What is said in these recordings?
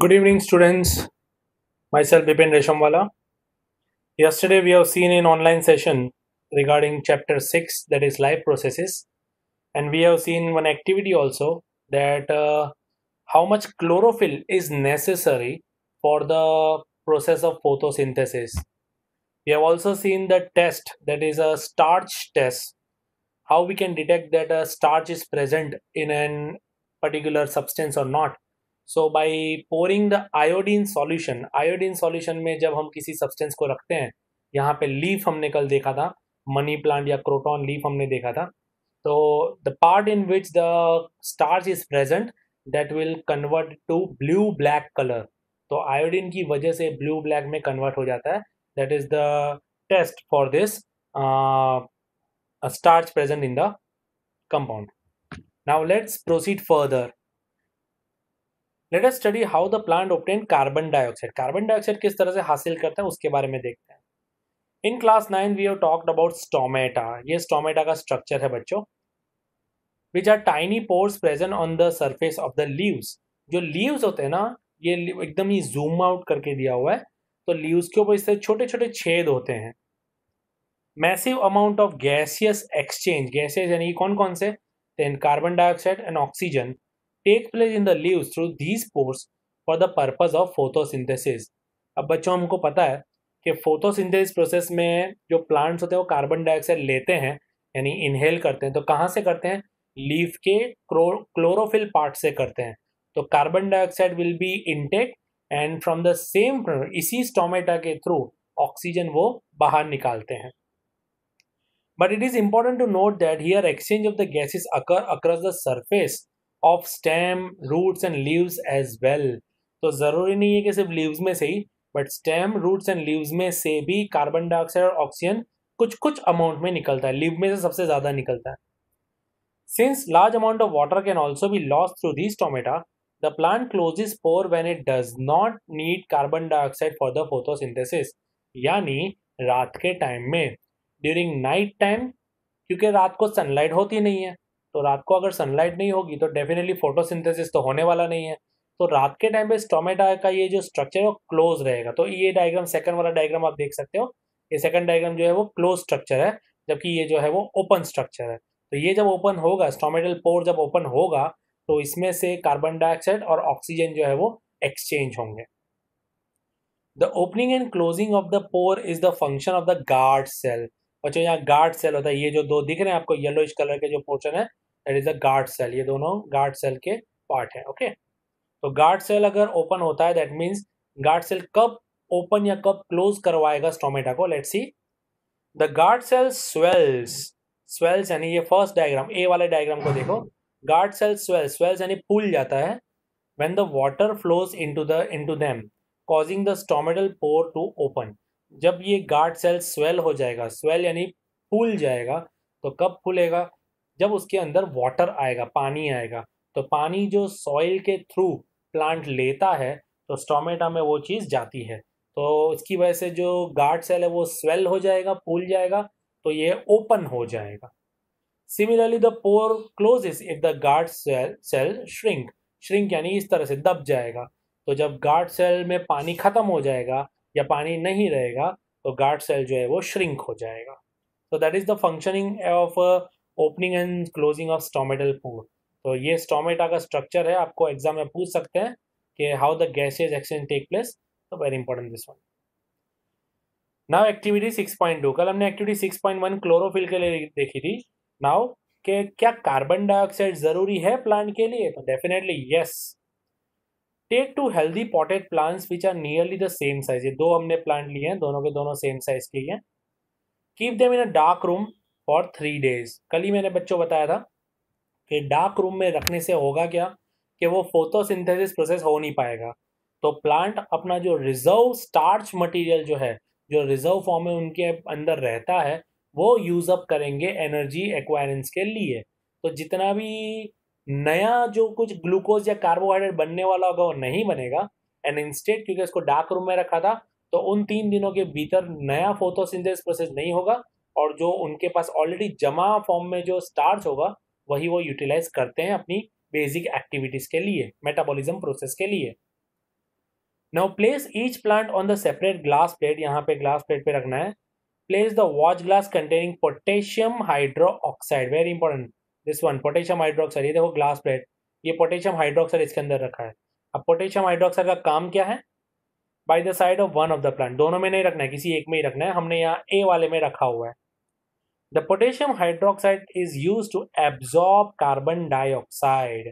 Good evening, students. Myself, Bipin Reshamwala. Yesterday, we have seen an online session regarding chapter 6, that is live processes. And we have seen one activity also that uh, how much chlorophyll is necessary for the process of photosynthesis. We have also seen the test, that is a starch test. How we can detect that a starch is present in an particular substance or not so by pouring the iodine solution iodine solution में जब हम किसी substance को रखते हैं यहाँ पे leaf हमने कल देखा था मनी प्लांट या क्रोटॉन लीफ हमने देखा था तो the part in which the starch is present that will convert to blue black colour तो आयोडीन की वजह से ब्लू ब्लैक में कन्वर्ट हो जाता है that is the test for this starch present in the compound now let's proceed further let's study how the plant obtain carbon dioxide carbon dioxide किस तरह से हासिल करते हैं उसके बारे में देखते हैं in class nine we have talked about stomata ये स्टोमेटा का स्ट्रक्चर है बच्चों which are tiny pores present on the surface of the leaves जो लीव्स होते हैं ना ये एकदम ही जूम आउट करके दिया हुआ है तो लीव्स के ऊपर इससे छोटे छोटे छेद होते हैं massive amount of gaseous exchange gaseous यानी कौन कौन से carbon dioxide and oxygen take place in the leave through these pores for the purpose of photosynthesis अब बच्चों हमको पता है कि फोटोसिंथेसिस प्रोसेस में जो प्लांट्स होते हैं वो कार्बन डाइऑक्साइड लेते हैं यानी इनहेल करते हैं तो कहाँ से करते हैं लीफ के क्लोरोफिल पार्ट से करते हैं तो carbon dioxide will be intake and from the same इसी स्टोमेटा के थ्रू ऑक्सीजन वो बाहर निकालते हैं but it is important to note that here exchange of the gases occur across the surface of stem roots and leaves as well तो ज़रूरी नहीं है कि सिर्फ लीव्स में से ही but stem roots and leaves में से भी कार्बन डाइऑक्साइड और ऑक्सीजन कुछ कुछ अमाउंट में निकलता है लीव में से सबसे ज़्यादा निकलता है since large amount of water can also be loss through this stomata the plant pore when it does not need carbon dioxide for the photosynthesis यानी रात के टाइम में ड्यूरिंग नाइट टाइम क्योंकि रात को सनलाइट होती नहीं है तो रात को अगर सनलाइट नहीं होगी तो डेफिनेटली फोटोसिंथेसिस तो होने वाला नहीं है तो रात के टाइम पे स्टोमेटा का ये जो स्ट्रक्चर है वो क्लोज रहेगा तो ये डायग्राम सेकंड वाला डायग्राम आप देख सकते हो ये सेकंड डायग्राम जो है वो क्लोज स्ट्रक्चर है जबकि ये जो है वो ओपन स्ट्रक्चर है तो ये जब ओपन होगा स्टोमेटल पोर जब ओपन होगा तो इसमें से कार्बन डाइऑक्साइड और ऑक्सीजन जो है वो एक्सचेंज होंगे the opening and closing of the pore is the function of the guard cell बच्चों यहाँ गार्ड सेल होता है ये जो दो दिख रहे हैं आपको येलोइ कलर के जो पोर्शन है that is a guard cell ये दोनों गार्ड सेल के पार्ट है ओके तो गार्ड सेल अगर ओपन होता है दैट मीन्स गार्ड सेल कब ओपन या कब क्लोज करवाएगा स्टोमेटा को let see the guard cell swells swells यानी ये फर्स्ट डायग्राम ए वाले डायग्राम को देखो गार्ड सेल स्वेल स्वेल्स यानी फूल जाता है when the water flows into the into them causing the stomatal pore to open जब ये गार्ड सेल स्वेल हो जाएगा स्वेल यानी फूल जाएगा तो कब फूलेगा जब उसके अंदर वाटर आएगा पानी आएगा तो पानी जो सॉइल के थ्रू प्लांट लेता है तो स्टोमेटा में वो चीज़ जाती है तो इसकी वजह से जो गार्ड सेल है वो स्वेल हो जाएगा फूल जाएगा तो ये ओपन हो जाएगा similarly the pore closes if the guard cell cell shrink shrink यानी इस तरह से दब जाएगा तो जब गार्ड सेल में पानी ख़त्म हो जाएगा या पानी नहीं रहेगा तो गार्ड सेल जो है वो श्रिंक हो जाएगा तो that is the functioning of opening and closing of stomatal pore तो ये स्टोमेटा का स्ट्रक्चर है आपको एग्जाम में पूछ सकते हैं कि how the gases exchange take place तो very important this one now activity six point two कल हमने activity six point one chlorophyll के लिए देखी थी नाउ के क्या कार्बन डाइऑक्साइड जरूरी है प्लांट के लिए तो definitely yes take two healthy potted plants which are nearly the same size ये दो हमने प्लांट लिए हैं दोनों के दोनों सेम साइज के हैं keep them in a dark room for three days कल ही मैंने बच्चों बताया था कि डार्क रूम में रखने से होगा क्या कि वो फोटोसिंथेसिस प्रोसेस हो नहीं पाएगा तो प्लांट अपना जो रिजर्व स्टार्च मटेरियल जो है जो रिजर्व फॉर्म में उनके अंदर रहता है वो यूज़ अप करेंगे एनर्जी एक्वायरेंस के लिए तो जितना भी नया जो कुछ ग्लूकोज या कार्बोहाइड्रेट बनने वाला होगा वो नहीं बनेगा एंड इंस्टेड क्योंकि उसको डार्क रूम में रखा था तो उन तीन दिनों के भीतर नया फोटोसिंथेसिस प्रोसेस नहीं होगा और जो उनके पास ऑलरेडी जमा फॉर्म में जो स्टार्च होगा वही वो यूटिलाइज करते हैं अपनी बेसिक एक्टिविटीज के लिए मेटाबॉलिज्म प्रोसेस के लिए now place each plant on the separate glass plate यहाँ पे ग्लास प्लेट पे रखना है place the watch glass containing potassium hydroxide very important this one potassium hydroxide ये देखो ग्लास प्लेट ये पोटेशियम हाइड्रोक्साइड इसके अंदर रखा है अब पोटेशियम हाइड्रोक्साइड का काम क्या है by the side of one of the plant दोनों में नहीं रखना है किसी एक में ही रखना है हमने यहाँ ए वाले में रखा हुआ है the potassium hydroxide is use to absorb carbon dioxide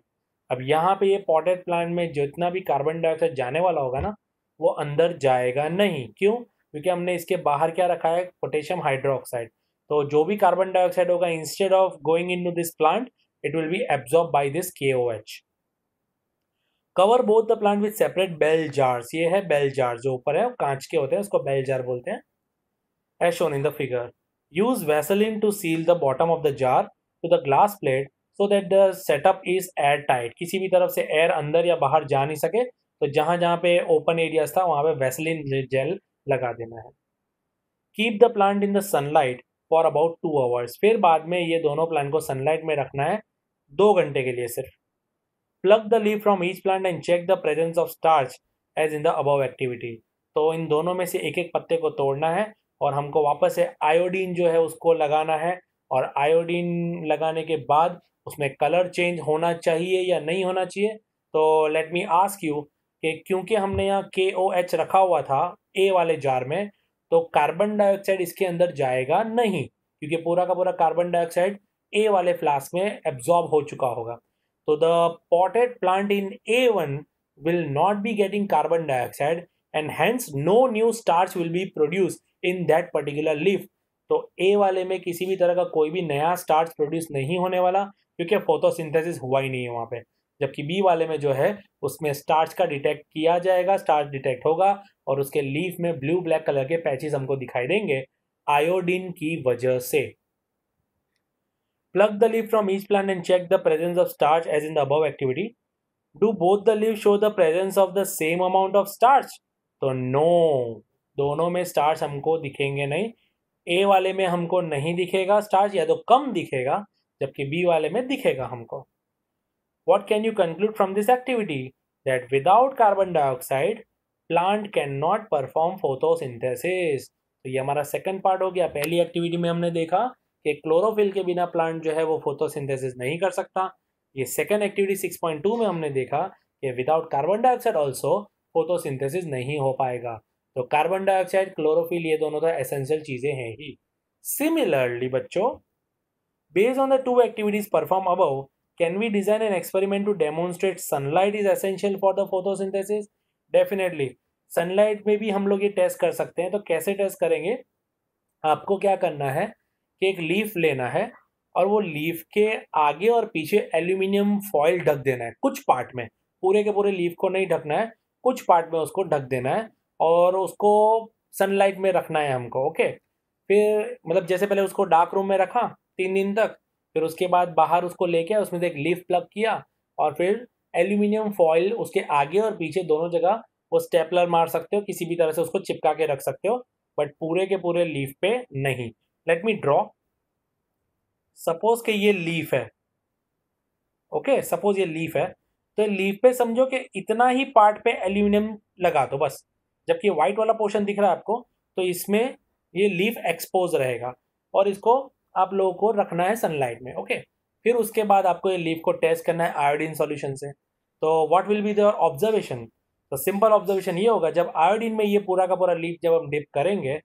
अब यहाँ पे ये पॉटेड प्लांट में जितना भी कार्बन डाइऑक्साइड जाने वाला होगा ना वो अंदर जाएगा नहीं क्यों क्योंकि हमने इसके बाहर क्या रखा है पोटेशियम हाइड्रोक्साइड तो जो भी कार्बन डाइऑक्साइड होगा instead of going into this plant it will be absorb by this K O H cover both the plant with separate bell jars ये है बेल जार्स जो ऊपर है कांच के होते हैं उसको बेल जार बोलते हैं as shown in the figure Use Vaseline to seal the bottom of the jar to the glass plate so that the setup is airtight. किसी भी तरफ से air अंदर या बाहर जा नहीं सके तो जहाँ जहाँ पे ओपन एरियाज था वहाँ पे वैसलिन जेल लगा देना है keep the plant in the sunlight for about two hours फिर बाद में ये दोनों प्लांट को सनलाइट में रखना है दो घंटे के लिए सिर्फ plug the leave from each plant and check the presence of starch as in the above activity तो इन दोनों में से एक एक पत्ते को तोड़ना है और हमको वापस से आयोडीन जो है उसको लगाना है और आयोडीन लगाने के बाद उसमें कलर चेंज होना चाहिए या नहीं होना चाहिए तो लेट मी आस्क यू कि क्योंकि हमने यहाँ के ओ एच रखा हुआ था ए वाले जार में तो कार्बन डाइऑक्साइड इसके अंदर जाएगा नहीं क्योंकि पूरा का पूरा कार्बन डाइऑक्साइड ए वाले फ्लास्क में एब्जॉर्ब हो चुका होगा तो the potted plant in A one will not be getting carbon dioxide and hence no new starch will be produce in that particular leaf तो ए वाले में किसी भी तरह का कोई भी नया स्टार्च प्रोड्यूस नहीं होने वाला क्योंकि फोटोसिंथेसिस हुआ ही नहीं है वहाँ पे जबकि बी वाले में जो है उसमें स्टार्च का डिटेक्ट किया जाएगा स्टार्च डिटेक्ट होगा और उसके लीफ में ब्लू ब्लैक कलर के पैचेस हमको दिखाई देंगे आयोडीन की वजह से plug the leave from each plant and check the presence of starch as in the above activity do both the leave show the presence of the same amount of starch तो no दोनों में stars हमको दिखेंगे नहीं ए वाले में हमको नहीं दिखेगा स्टार्स या तो कम दिखेगा जबकि बी वाले में दिखेगा हमको what can you conclude from this activity that without carbon dioxide plant can not perform photosynthesis तो ये हमारा सेकंड पार्ट हो गया पहली एक्टिविटी में हमने देखा कि क्लोरोफिल के बिना प्लांट जो है वो फोटोसिंथेसिस नहीं कर सकता ये सेकंड एक्टिविटी 6.2 में हमने देखा कि without carbon dioxide also photosynthesis नहीं हो पाएगा तो कार्बन डाइऑक्साइड क्लोरोफिल ये दोनों तो एसेंशियल चीजें हैं ही सिमिलरली बच्चों based on the two activities perform above can we design an experiment to demonstrate sunlight is essential for the photosynthesis definitely sunlight में भी हम लोग ये टेस्ट कर सकते हैं तो कैसे टेस्ट करेंगे आपको क्या करना है कि एक लीफ लेना है और वो लीफ के आगे और पीछे एल्यूमिनियम फॉइल ढक देना है कुछ पार्ट में पूरे के पूरे लीफ को नहीं ढकना है कुछ पार्ट में उसको ढक देना है और उसको सनलाइट में रखना है हमको ओके फिर मतलब जैसे पहले उसको डार्क रूम में रखा तीन दिन तक फिर उसके बाद बाहर उसको लेके उसमें से एक लीफ प्लग किया और फिर एल्यूमिनियम फॉइल उसके आगे और पीछे दोनों जगह वो स्टेपलर मार सकते हो किसी भी तरह से उसको चिपका के रख सकते हो बट पूरे के पूरे लीफ पे नहीं लेट मी ड्रॉ सपोज के ये लीफ है ओके सपोज ये लीफ है तो लीफ पे समझो कि इतना ही पार्ट पे एल्यूमिनियम लगा दो बस जबकि व्हाइट वाला पोर्शन दिख रहा है आपको तो इसमें ये लीफ एक्सपोज रहेगा और इसको आप लोगों को रखना है सनलाइट में ओके फिर उसके बाद आपको ये लीफ को टेस्ट करना है आयोडीन सॉल्यूशन से तो what will be their observation तो सिंपल ऑब्जर्वेशन ये होगा जब आयोडीन में ये पूरा का पूरा लीफ जब हम डिप करेंगे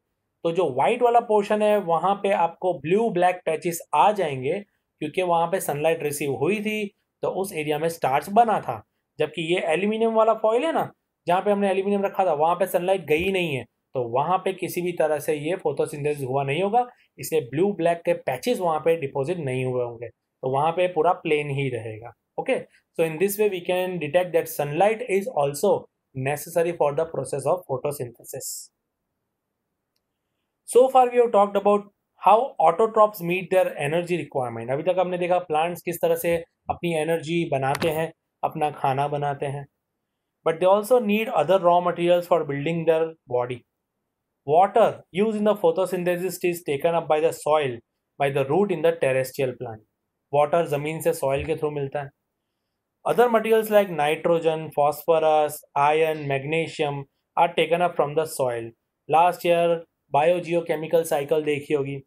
तो जो व्हाइट वाला पोर्शन है वहाँ पे आपको ब्लू ब्लैक पैचेस आ जाएंगे क्योंकि वहाँ पे सनलाइट रिसीव हुई थी तो उस एरिया में स्टार्च बना था जबकि ये एल्यूमिनियम वाला फॉइल है ना जहाँ पे हमने एल्यूमिनियम रखा था वहाँ पे सनलाइट गई नहीं है तो वहाँ पे किसी भी तरह से ये फोटोसिंथेसिस हुआ नहीं होगा इसलिए ब्लू ब्लैक के पैचेस वहाँ पे डिपॉजिट नहीं हुए होंगे तो वहाँ पे पूरा प्लेन ही रहेगा okay so in this way we can detect that sunlight is also necessary for the process of photosynthesis so far we have talked about how autotrophs meet their energy requirement. अभी तक हमने देखा plants किस तरह से अपनी energy बनाते हैं अपना खाना बनाते हैं but they also need other raw materials for building their body. Water used in the photosynthesis is taken up by the soil by the root in the terrestrial plant. Water zameen se soil ke through milta hai. Other materials like nitrogen, phosphorus, iron, magnesium are taken up from the soil. Last year biogeochemical cycle dekhi hogi.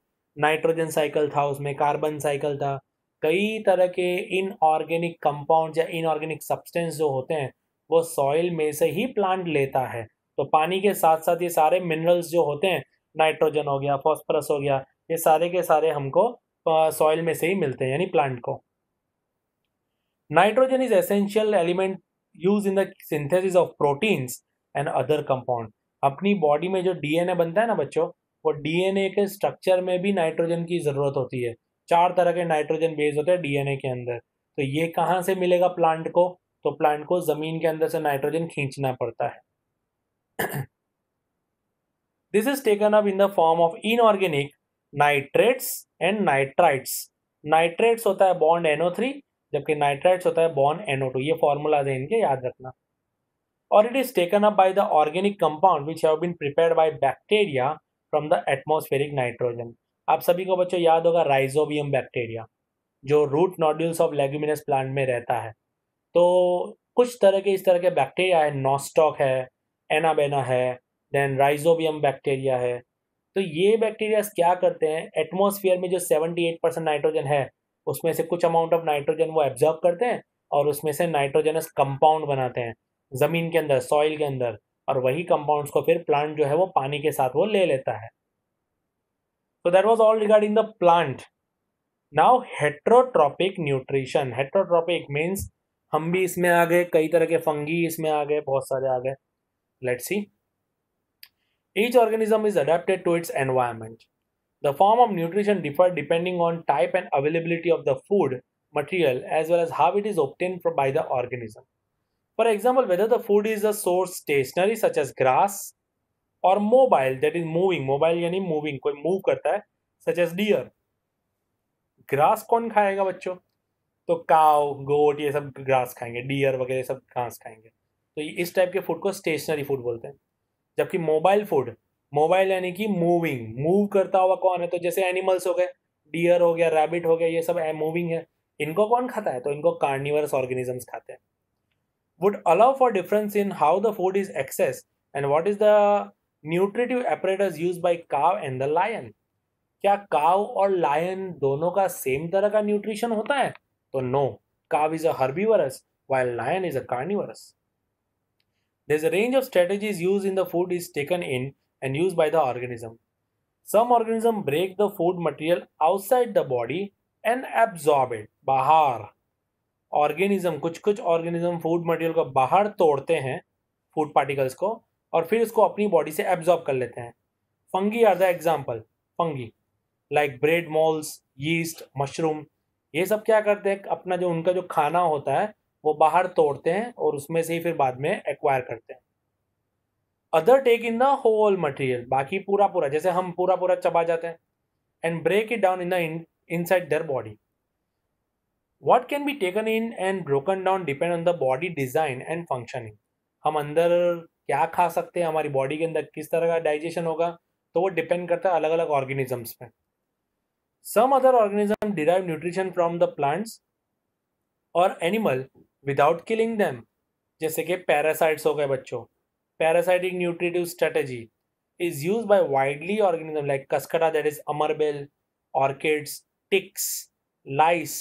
Nitrogen cycle tha usme carbon cycle tha. कई तरह के inorganic compound या inorganic substance जो होते हैं वो soil में से ही प्लांट लेता है तो पानी के साथ साथ ये सारे मिनरल्स जो होते हैं नाइट्रोजन हो गया फॉस्फरस हो गया ये सारे के सारे हमको सॉइल में से ही मिलते हैं यानी प्लांट को nitrogen is essential element use in the synthesis of proteins and other compound अपनी बॉडी में जो डीएनए बनता है ना बच्चों वो डीएनए के स्ट्रक्चर में भी नाइट्रोजन की ज़रूरत होती है चार तरह के नाइट्रोजन बेस होते हैं डीएनए के अंदर तो ये कहाँ से मिलेगा प्लांट को तो प्लांट को ज़मीन के अंदर से नाइट्रोजन खींचना पड़ता है this is taken up in the form of inorganic nitrates and nitrites nitrates होता है बॉन्ड एनओ थ्री जबकि नाइट्राइट्स होता है बॉन्ड एनओ टू ये फॉर्मूलाज है इनके याद रखना और it is taken up by the organic compound which have been prepared by bacteria from the atmospheric nitrogen आप सभी को बच्चों याद होगा राइजोबियम बैक्टीरिया जो root nodules of leguminous plant में रहता है तो कुछ तरह के इस तरह के बैक्टीरिया है नॉस्टॉक है एनाबेना है देन राइजोबियम बैक्टीरिया है तो ये बैक्टीरिया क्या करते हैं एटमोसफियर में जो सेवेंटी एट परसेंट नाइट्रोजन है उसमें से कुछ अमाउंट ऑफ नाइट्रोजन वो एब्जॉर्ब करते हैं और उसमें से नाइट्रोजनस कंपाउंड बनाते हैं ज़मीन के अंदर सॉइल के अंदर और वही कंपाउंड्स को फिर प्लांट जो है वो पानी के साथ वो ले लेता है तो that was all regarding the plant now heterotrophic nutrition heterotrophic means हम भी इसमें आ गए कई तरह के फंगी इसमें आ गए बहुत सारे आ गए let see each organism is adapted to its environment the form of nutrition differ depending on type and availability of the food material as well as how it is obtain by the organism for example whether the food is the source stationary such as grass और mobile that is moving mobile यानी moving कोई move करता है such as dear grass कौन खाएगा बच्चों तो काव गोट ये सब घास खाएंगे डियर वगैरह सब घास खाएंगे तो इस टाइप के फूड को स्टेशनरी फूड बोलते हैं जबकि मोबाइल फूड मोबाइल यानी कि मूविंग मूव करता हुआ कौन है तो जैसे एनिमल्स हो गए डियर हो गया रैबिट हो गया ये सब मूविंग है इनको कौन खाता है तो इनको कार्निवरस ऑर्गेनिजम्स खाते हैं would allow for difference in how the food is access and what is the nutritive apparatus use by cow and the lion क्या काव और लायन दोनों का सेम तरह का न्यूट्रिशन होता है So no, calf is a herbivorous while lion is a carnivorous. There's a range of strategies used in the food is taken in and used by the organism. Some organisms break the food material outside the body and absorb it. बाहर organism कुछ कुछ organism food material को बाहर तोड़ते हैं food particles को और फिर उसको अपनी बॉडी से एब्जॉर्ब कर लेते हैं fungi are the example fungi like bread moulds yeast mushroom ये सब क्या करते हैं अपना जो उनका जो खाना होता है वो बाहर तोड़ते हैं और उसमें से ही फिर बाद में एक्वायर करते हैं other take in the whole material बाकी पूरा पूरा जैसे हम पूरा पूरा चबा जाते हैं and break it down in the inside their body what can be taken in and broken down depend on the body design and functioning हम अंदर क्या खा सकते हैं हमारी बॉडी के अंदर किस तरह का डाइजेशन होगा तो वो डिपेंड करता है अलग अलग ऑर्गेनिजम्स पे Some other organism derive nutrition from the plants और एनिमल विदाउट किलिंग दैम जैसे कि पैरासाइट्स हो गए बच्चों parasitic nutritive strategy is use by widely organism like cuscuta that is अमरबेल orchids ticks lice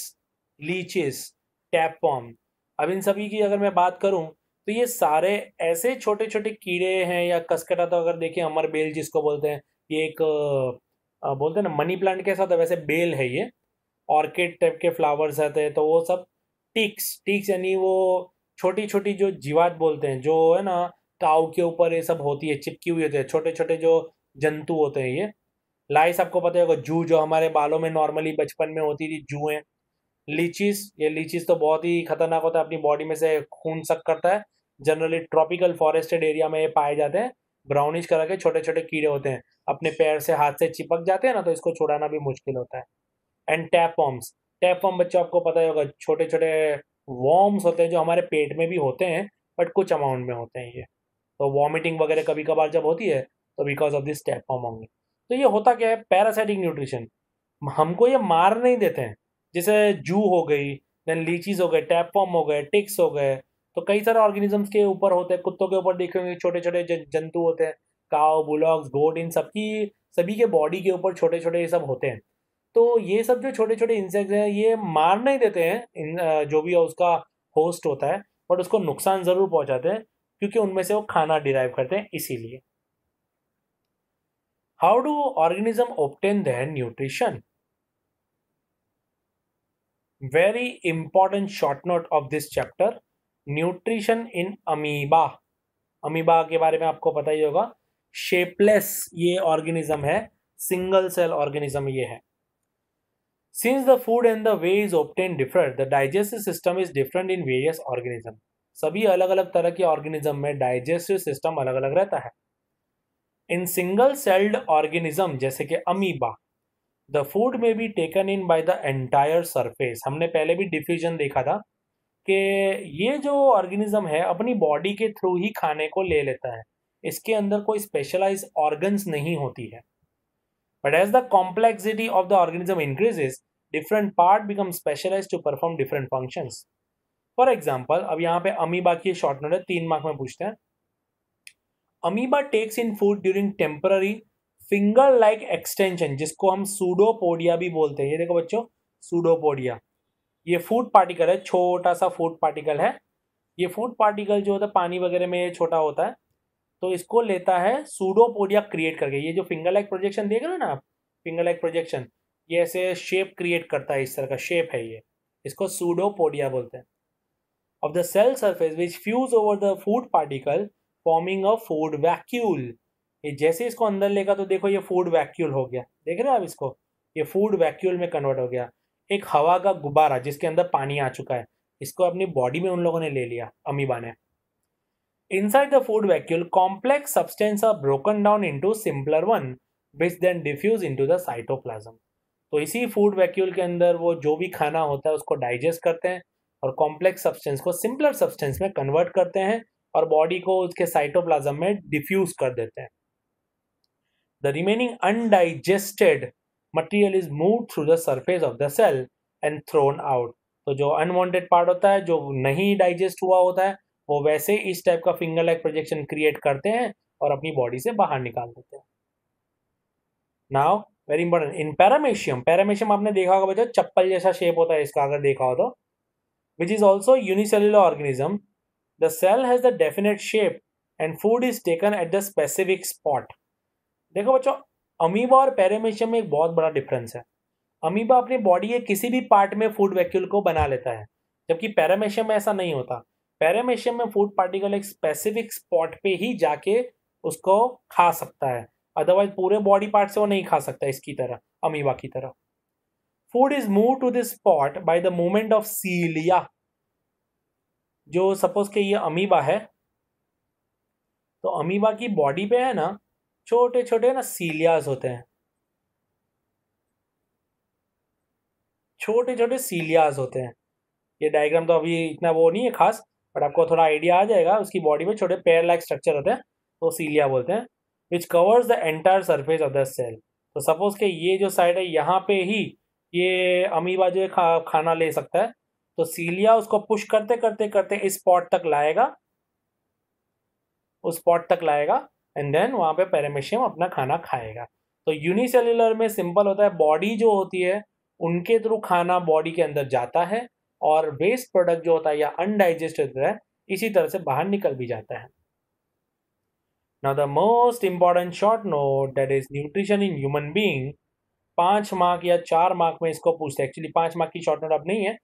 leeches tapeworm अब इन सभी की अगर मैं बात करूं तो ये सारे ऐसे छोटे छोटे कीड़े हैं या कस्कटा तो अगर देखें अमरबेल जिसको बोलते हैं ये एक बोलते हैं ना मनी प्लांट के साथ वैसे बेल है ये ऑर्किड टाइप के फ्लावर्स रहते हैं तो वो सब टिक्स टिक्स यानी वो छोटी छोटी जो जीवात बोलते हैं जो है ना टाव के ऊपर ये सब होती है चिपकी हुई होती है छोटे छोटे जो जंतु होते हैं ये लाइस आपको पता होगा जू जो हमारे बालों में नॉर्मली बचपन में होती थी जूएं लीचीज ये लीचीज तो बहुत ही खतरनाक होता है अपनी बॉडी में से खून सक करता है जनरली ट्रॉपिकल फॉरेस्टेड एरिया में ये पाए जाते हैं ब्राउनिश कलर के छोटे छोटे कीड़े होते हैं अपने पैर से हाथ से चिपक जाते हैं ना तो इसको छुड़ाना भी मुश्किल होता है एंड टैपॉम्स टैपॉम बच्चों आपको पता ही होगा छोटे छोटे वॉर्म्स होते हैं जो हमारे पेट में भी होते हैं बट कुछ अमाउंट में होते हैं ये तो वॉमिटिंग वगैरह कभी कभार जब होती है तो बिकॉज ऑफ दिस टैपॉम होंगे तो ये होता क्या है पैरासाइटिक न्यूट्रिशन हमको ये मार नहीं देते हैं जैसे जू हो गई देन लीचीज हो गए टैपॉम हो गए टिक्स हो गए तो कई सारे ऑर्गेनिजम्स के ऊपर होते हैं कुत्तों के ऊपर देखेंगे छोटे छोटे जंतु होते हैं काव बुलॉग्स घोट इन सबकी सभी के बॉडी के ऊपर छोटे छोटे ये सब होते हैं तो ये सब जो छोटे छोटे इंसेक्ट्स हैं ये मार नहीं देते हैं इन जो भी उसका होस्ट होता है बट उसको नुकसान ज़रूर पहुंचाते हैं क्योंकि उनमें से वो खाना डिराइव करते हैं इसीलिए how do organism obtain then nutrition very important short note of this chapter nutrition in amoeba amoeba के बारे में आपको पता ही होगा शेपलेस ये ऑर्गेनिज्म है सिंगल सेल ऑर्गेनिज्म ये है since the food and the way is obtain different the digestive system is different in various organism सभी अलग अलग तरह के ऑर्गेनिज्म में डाइजेस्टिव सिस्टम अलग अलग रहता है इन सिंगल सेल्ड ऑर्गेनिज्म जैसे कि अमीबा द फूड में be taken in by the entire surface हमने पहले भी डिफ्यूजन देखा था कि ये जो ऑर्गेनिज्म है अपनी बॉडी के थ्रू ही खाने को ले लेता है इसके अंदर कोई स्पेशलाइज ऑर्गन्स नहीं होती है but as the complexity of the organism increases different part become specialise to perform different functions for example अब यहाँ पे अमीबा की शॉर्ट नोट है तीन मार्क में पूछते हैं amoeba takes in food during temporary finger like extension जिसको हम सूडोपोडिया भी बोलते हैं ये देखो बच्चों सूडोपोडिया ये फूड पार्टिकल है छोटा सा फूड पार्टिकल है ये फूड पार्टिकल जो होता है पानी वगैरह में ये छोटा होता है तो इसको लेता है सूडोपोडिया क्रिएट करके ये जो फिंगर लाइक प्रोजेक्शन देख रहे हो ना आप फिंगर लाइक प्रोजेक्शन ये ऐसे शेप क्रिएट करता है इस तरह का शेप है ये इसको सूडोपोडिया बोलते हैं of the cell surface which fuse over the food particle forming a food vacuole ये जैसे इसको अंदर लेगा तो देखो ये फूड वैक्यूल हो गया देख रहे हो आप इसको ये फूड वैक्यूल में कन्वर्ट हो गया एक हवा का गुब्बारा जिसके अंदर पानी आ चुका है इसको अपनी बॉडी में उन लोगों ने ले लिया अमीबा ने Inside the food vacuole, complex substances are broken down into simpler one, which then diffuse into the cytoplasm. तो इसी फूड वैक्यूल के अंदर वो जो भी खाना होता है उसको डाइजेस्ट करते हैं और कॉम्प्लेक्स सब्सटेंस को सिंपलर सब्सटेंस में कन्वर्ट करते हैं और बॉडी को उसके साइटोप्लाज्म में डिफ्यूज कर देते हैं the remaining undigested material is move through the surface of the cell and thrown out तो जो अनवॉन्टेड पार्ट होता है जो नहीं डाइजेस्ट हुआ होता है वो वैसे इस टाइप का फिंगर लाइक प्रोजेक्शन क्रिएट करते हैं और अपनी बॉडी से बाहर निकाल देते हैं now very important in paramecium paramecium आपने देखा होगा बच्चों चप्पल जैसा शेप होता है इसका अगर देखा हो तो which is also unicellular organism the cell has the definite shape and food is taken at the specific spot देखो बच्चों अमीबा और पैरामेशियम में एक बहुत बड़ा डिफरेंस है अमीबा अपनी बॉडी के किसी भी पार्ट में फूड वैक्यूल को बना लेता है जबकि पैरामेशियम में ऐसा नहीं होता पैरामेशियम में फूड पार्टिकल एक स्पेसिफिक स्पॉट पे ही जाके उसको खा सकता है अदरवाइज पूरे बॉडी पार्ट से वो नहीं खा सकता इसकी तरह अमीबा की तरह food is move to this spot by the movement of cilia जो सपोज के ये अमीबा है तो अमीबा की बॉडी पे है ना छोटे छोटे ना सीलियाज होते हैं छोटे छोटे सीलियाज होते हैं ये डायग्राम तो अभी इतना वो नहीं है खास बट आपको थोड़ा आइडिया आ जाएगा उसकी बॉडी में छोटे पेयर लाइक स्ट्रक्चर होते हैं तो सीलिया बोलते हैं which covers the entire surface of the cell तो सपोज के ये जो साइड है यहाँ पे ही ये अमीबा जो खा, खाना ले सकता है तो सीलिया उसको पुश करते करते करते इस पॉट तक लाएगा उस पॉट तक लाएगा एंड देन वहाँ पे पैरामेशियम अपना खाना खाएगा तो यूनिसेलुलर में सिंपल होता है बॉडी जो होती है उनके थ्रू खाना बॉडी के अंदर जाता है और वेस्ट प्रोडक्ट जो होता है या अनडाइजेस्टेड होता है इसी तरह से बाहर निकल भी जाता है now the most important short note that is nutrition in human being पाँच मार्क या चार मार्क में इसको पूछते हैं एक्चुअली पाँच मार्क की शॉर्ट नोट अब नहीं है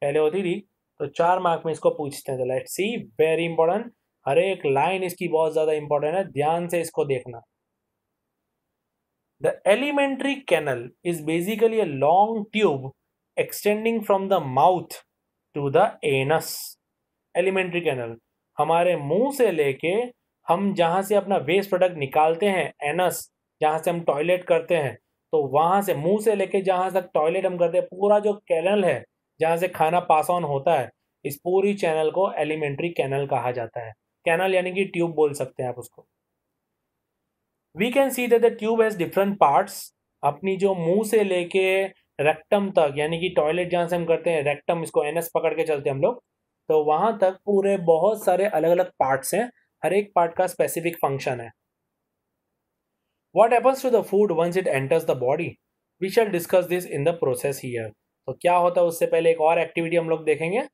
पहले होती थी तो चार मार्क में इसको पूछते हैं तो लेट्स सी वेरी इंपॉर्टेंट हर एक लाइन इसकी बहुत ज़्यादा इंपॉर्टेंट है ध्यान से इसको देखना the alimentary canal is basically a long tube extending from the mouth to the anus alimentary canal हमारे मुंह से लेके हम जहां से अपना वेस्ट प्रोडक्ट निकालते हैं एनस जहाँ से हम टॉयलेट करते हैं तो वहां से मुंह से लेके जहाँ तक टॉयलेट हम करते हैं पूरा जो कैनल है जहाँ से खाना पास ऑन होता है इस पूरी चैनल को एलिमेंट्री कैनल कहा जाता है कैनल यानी कि ट्यूब बोल सकते हैं आप उसको we can see that the tube has different parts अपनी जो मुंह से लेके रेक्टम तक यानी कि टॉयलेट जहां से हम करते हैं रेक्टम इसको एस पकड़ के चलते हैं हम लोग तो वहां तक पूरे बहुत सारे अलग अलग पार्ट्स हैं हर एक पार्ट का स्पेसिफिक फंक्शन है what happens to the food once it enters the body we shall discuss this in the process here तो क्या होता है उससे पहले एक और एक्टिविटी हम लोग देखेंगे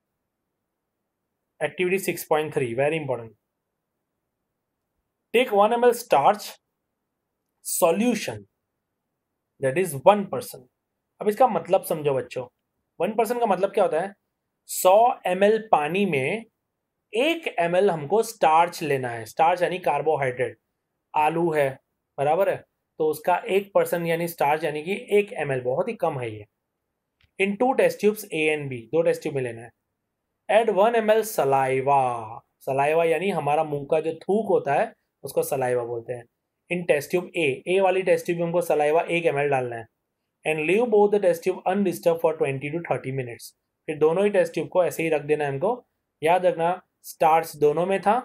activity six point three very important one M L starch solution that is one percent अब इसका मतलब समझो बच्चों वन परसेंट का मतलब क्या होता है सौ एम एल पानी में एक एम एल हमको स्टार्च लेना है स्टार्च यानी कार्बोहाइड्रेट आलू है बराबर है तो उसका एक परसेंट यानी स्टार्च यानी कि एक एम एल बहुत ही कम है ये in two test tubes A and B दो टेस्ट ट्यूब में लेना है add one M L saliva saliva यानी हमारा मुंह का जो थूक होता है उसको सलाइवा बोलते हैं इन टेस्ट ट्यूब ए ए वाली टेस्ट ट्यूब में हमको सलाइवा एक एम डालना है and leave both the test tube undisturbed for twenty to thirty minutes फिर दोनों ही टेस्ट ट्यूब को ऐसे ही रख देना है हमको याद रखना स्टार्स दोनों में था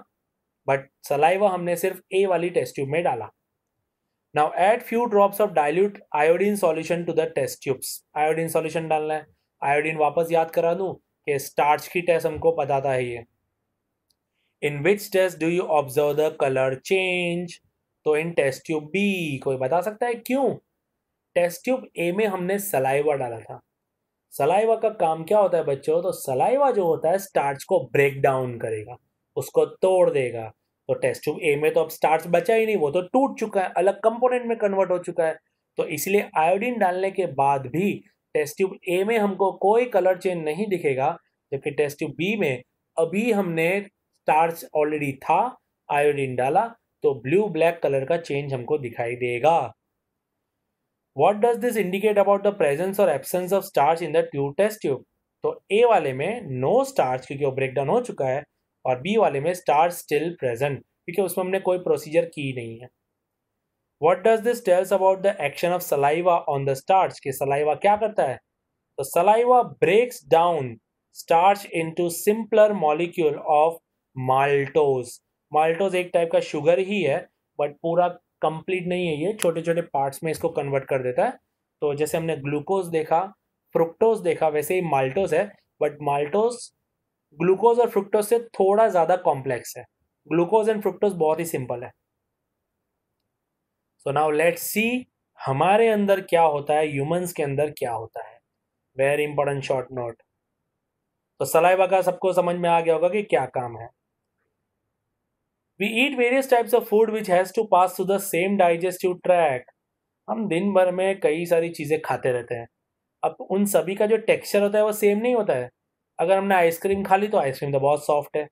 बट सलाइवा हमने सिर्फ ए वाली टेस्ट ट्यूब में डाला now add few drops of dilute iodine solution to the test tubes iodine solution डालना है आयोडीन वापस याद करा दूँ कि स्टार्च की टेस्ट हमको पता था ये in which test do you observe the colour change तो इन टेस्ट ट्यूब बी कोई बता सकता है क्यों टेस्ट ट्यूब ए में हमने सलाइवा डाला था सलाइवा का काम क्या होता है बच्चों तो सलाइवा जो होता है स्टार्च को ब्रेक डाउन करेगा उसको तोड़ देगा तो टेस्ट ट्यूब ए में तो अब स्टार्च बचा ही नहीं वो तो टूट चुका है अलग कंपोनेंट में कन्वर्ट हो चुका है तो इसलिए आयोडीन डालने के बाद भी टेस्ट ट्यूब ए में हमको कोई कलर चेंज नहीं दिखेगा जबकि टेस्ट ट्यूब बी में अभी हमने स्टार्स ऑलरेडी था आयोडीन डाला तो ब्लू ब्लैक कलर का चेंज हमको दिखाई देगा what does this indicate about the presence और absence of starch in the tube test tube तो ए वाले में नो no स्टार्स क्योंकि वो ब्रेकडाउन हो चुका है और बी वाले में स्टार्च स्टिल प्रेजेंट क्योंकि उसमें हमने कोई प्रोसीजर की नहीं है what does this tells about the action of saliva on the starch कि सलाइवा क्या करता है तो saliva breaks down starch into simpler molecule of maltose maltose एक टाइप का शुगर ही है बट पूरा कंप्लीट नहीं है ये छोटे छोटे पार्ट्स में इसको कन्वर्ट कर देता है तो जैसे हमने ग्लूकोज देखा फ्रुक्टोज देखा वैसे ही माल्टोज है बट माल्टोज ग्लूकोज और फ्रुक्टोज से थोड़ा ज़्यादा कॉम्प्लेक्स है ग्लूकोज एंड फ्रुक्टोज बहुत ही सिंपल है सो नाउ लेट्स सी हमारे अंदर क्या होता है ह्यूमंस के अंदर क्या होता है वेरी इंपॉर्टेंट शॉर्ट नोट तो सलाइवा का सबको समझ में आ गया होगा कि क्या काम है we eat various types of food which has to pass to the same digestive tract हम दिन भर में कई सारी चीज़ें खाते रहते हैं अब उन सभी का जो टेक्सचर होता है वो सेम नहीं होता है अगर हमने आइसक्रीम खा ली तो आइसक्रीम तो बहुत सॉफ्ट है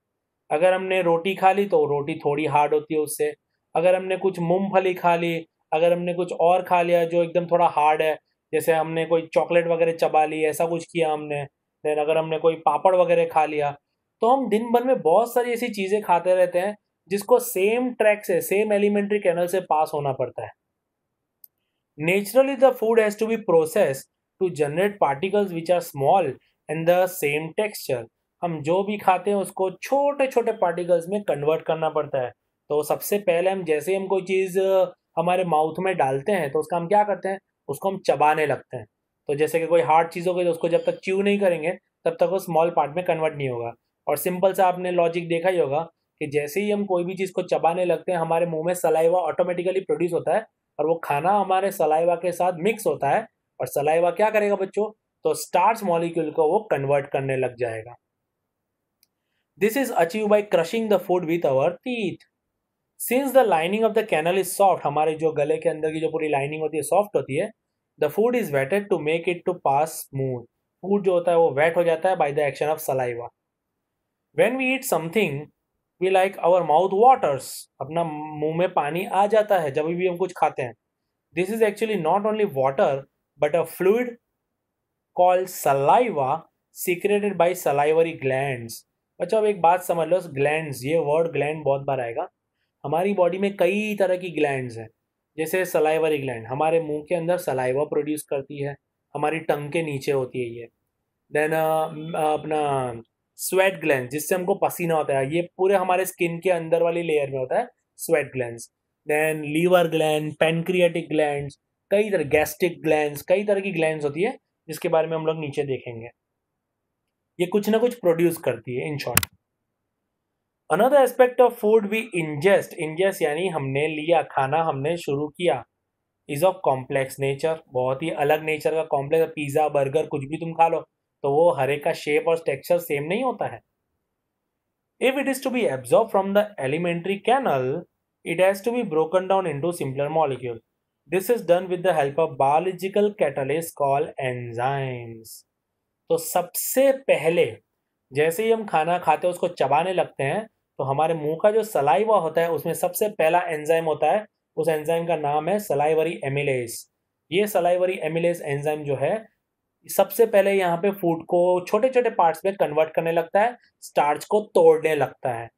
अगर हमने रोटी खा ली तो रोटी थोड़ी हार्ड होती है उससे अगर हमने कुछ मूंगफली खा ली अगर हमने कुछ और खा लिया जो एकदम थोड़ा हार्ड है जैसे हमने कोई चॉकलेट वगैरह चबा ली ऐसा कुछ किया हमने देन अगर हमने कोई पापड़ वगैरह खा लिया तो हम दिन भर में बहुत सारी ऐसी चीज़ें खाते रहते हैं जिसको सेम ट्रैक से सेम एलिमेंट्री कैनल से पास होना पड़ता है naturally the food has to be process to generate particles which are small and the same texture हम जो भी खाते हैं उसको छोटे छोटे पार्टिकल्स में कन्वर्ट करना पड़ता है तो सबसे पहले हम जैसे ही हम कोई चीज़ हमारे माउथ में डालते हैं तो उसका हम क्या करते हैं उसको हम चबाने लगते हैं तो जैसे कि कोई हार्ड चीज़ हो गई तो उसको जब तक च्यू नहीं करेंगे तब तक वो स्मॉल पार्ट में कन्वर्ट नहीं होगा और सिंपल सा आपने लॉजिक देखा ही होगा कि जैसे ही हम कोई भी चीज़ को चबाने लगते हैं हमारे मुंह में सलाइवा ऑटोमेटिकली प्रोड्यूस होता है और वो खाना हमारे सलाइवा के साथ मिक्स होता है और सलाइवा क्या करेगा बच्चों तो स्टार्च मॉलिक्यूल को वो कन्वर्ट करने लग जाएगा this is achieve by crushing the food with our teeth since the lining of the canal is soft हमारे जो गले के अंदर की जो पूरी लाइनिंग होती है सॉफ्ट होती है the food is wetted to make it to pass smooth food जो होता है वो वेट हो जाता है by the action of saliva when we eat something we like our mouth waters अपना मुंह में पानी आ जाता है जब भी हम कुछ खाते हैं this is actually not only water but a fluid call saliva secreted by salivary gland अच्छा अब एक बात समझ लो ग्लैंड ये वर्ड ग्लैंड बहुत बार आएगा हमारी बॉडी में कई तरह की ग्लैंड हैं जैसे सलाइवरी ग्लैंड हमारे मुंह के अंदर सलाइवा प्रोड्यूस करती है हमारी टंग के नीचे होती है ये देन uh, अपना स्वेट ग्लैंड जिससे हमको पसीना होता है ये पूरे हमारे स्किन के अंदर वाली लेयर में होता है sweat gland then liver gland pancreatic gland कई तरह गैस्ट्रिक ग्लैंड कई तरह की ग्लैंड होती है जिसके बारे में हम लोग नीचे देखेंगे ये कुछ ना कुछ प्रोड्यूस करती है in short another aspect of food we ingest ingest यानी हमने लिया खाना हमने शुरू किया इज ऑफ कॉम्प्लेक्स नेचर बहुत ही अलग नेचर का कॉम्प्लेक्स पिज़्ज़ा बर्गर कुछ भी तुम खा लो तो वो हरे का शेप और टेक्सचर सेम नहीं होता है if it is to be absorb from the alimentary canal it has to be broken down into simpler molecule this is done with the help of biological catalyst call enzymes तो सबसे पहले जैसे ही हम खाना खाते हैं उसको चबाने लगते हैं तो हमारे मुंह का जो सलाइवा होता है उसमें सबसे पहला एंजाइम होता है उस एंजाइम का नाम है सलाइवरी एमिलेस ये सलाइवरी एमिलेस एंजाइम जो है सबसे पहले यहाँ पे फूड को छोटे छोटे पार्ट्स में कन्वर्ट करने लगता है स्टार्च को तोड़ने लगता है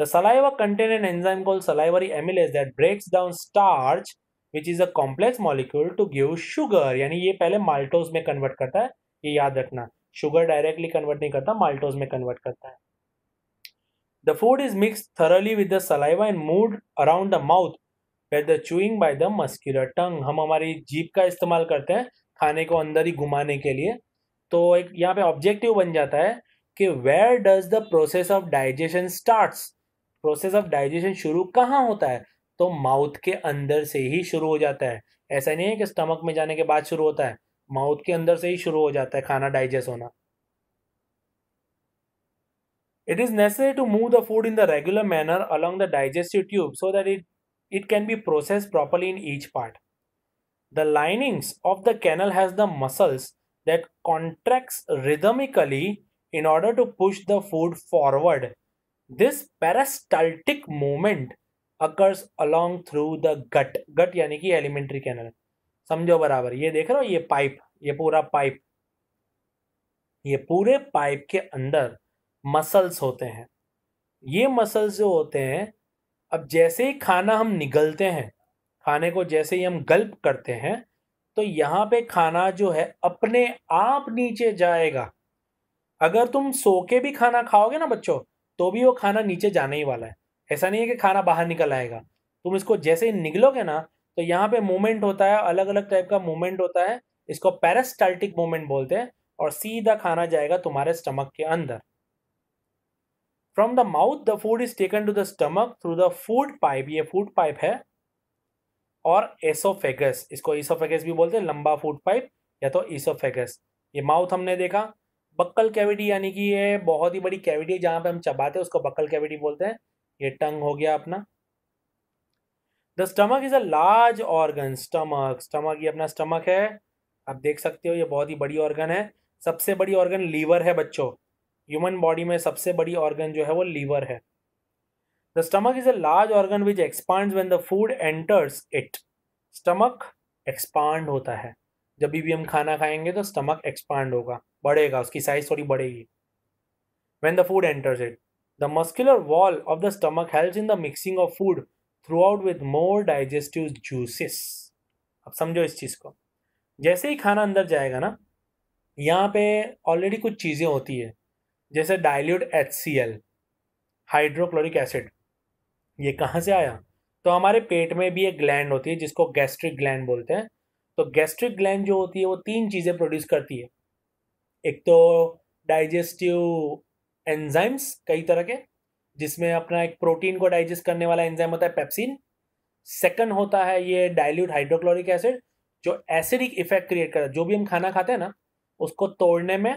the saliva contain an enzyme call salivary amylase that breaks down starch which is a complex molecule to give sugar यानी ये पहले माल्टोज में कन्वर्ट करता है ये याद रखना शुगर डायरेक्टली कन्वर्ट नहीं करता माल्टोज में कन्वर्ट करता है the food is mix thoroughly with the saliva and moved around the mouth with the chewing by the muscular tongue हम हमारी जीप का इस्तेमाल करते हैं खाने को अंदर ही घुमाने के लिए तो एक यहाँ पे ऑब्जेक्टिव बन जाता है कि where does the process of digestion starts process of digestion शुरू कहाँ होता है तो माउथ के अंदर से ही शुरू हो जाता है ऐसा नहीं है कि स्टमक में जाने के बाद शुरू होता है माउथ के अंदर से ही शुरू हो जाता है खाना डाइजेस्ट होना it is necessary to move the food in the regular manner along the digestive tube so that it it can be process properly in each part The linings of the canal has the muscles that contracts rhythmically in order to push the food forward. This peristaltic movement occurs along through the gut. Gut yani ki alimentary canal समझो बराबर ये देख रहे हो ये pipe ये पूरा pipe ये पूरे पाइप के अंदर मसल्स होते हैं ये मसल्स जो होते हैं अब जैसे ही खाना हम निगलते हैं खाने को जैसे ही हम गल्प करते हैं तो यहाँ पे खाना जो है अपने आप नीचे जाएगा अगर तुम सो के भी खाना खाओगे ना बच्चों तो भी वो खाना नीचे जाने ही वाला है ऐसा नहीं है कि खाना बाहर निकल आएगा तुम इसको जैसे ही निकलोगे ना तो यहाँ पे मूवमेंट होता है अलग अलग टाइप का मूवमेंट होता है इसको पैरास्टाल्टिक मूवमेंट बोलते हैं और सीधा खाना जाएगा तुम्हारे स्टमक के अंदर from the mouth the food is taken to the stomach through the food pipe ये फूड पाइप है और एसोफेगस इसको ईसोफेगस भी बोलते हैं लंबा फूड पाइप या तो ईसोफेगस ये माउथ हमने देखा बक्कल कैविटी यानी कि ये बहुत ही बड़ी कैविटी जहां पे हम चबाते हैं उसको बक्कल कैविटी बोलते हैं ये टंग हो गया अपना the stomach is a large organ stomach stomach ये अपना स्टमक है आप देख सकते हो ये बहुत ही बड़ी ऑर्गन है सबसे बड़ी ऑर्गन लीवर है बच्चों ह्यूमन बॉडी में सबसे बड़ी ऑर्गन जो है वो लीवर है The stomach is a large organ which expands when the food enters it. Stomach expand होता है जब भी हम खाना खाएंगे तो stomach expand होगा बढ़ेगा उसकी size थोड़ी बढ़ेगी When the food enters it, the muscular wall of the stomach helps in the mixing of food throughout with more digestive juices. अब समझो इस चीज़ को जैसे ही खाना अंदर जाएगा ना यहाँ पे ऑलरेडी कुछ चीज़ें होती है जैसे dilute H C L hydrochloric acid ये कहाँ से आया तो हमारे पेट में भी एक ग्लैंड होती है जिसको गैस्ट्रिक ग्लैंड बोलते हैं तो गैस्ट्रिक ग्लैंड जो होती है वो तीन चीज़ें प्रोड्यूस करती है एक तो डाइजेस्टिव एंजाइम्स कई तरह के जिसमें अपना एक प्रोटीन को डाइजेस्ट करने वाला एंजाइम होता है पेप्सिन सेकंड होता है ये डाइल्यूट हाइड्रोक्लोरिक एसिड जो एसिडिक इफेक्ट क्रिएट करता है जो भी हम खाना खाते हैं ना उसको तोड़ने में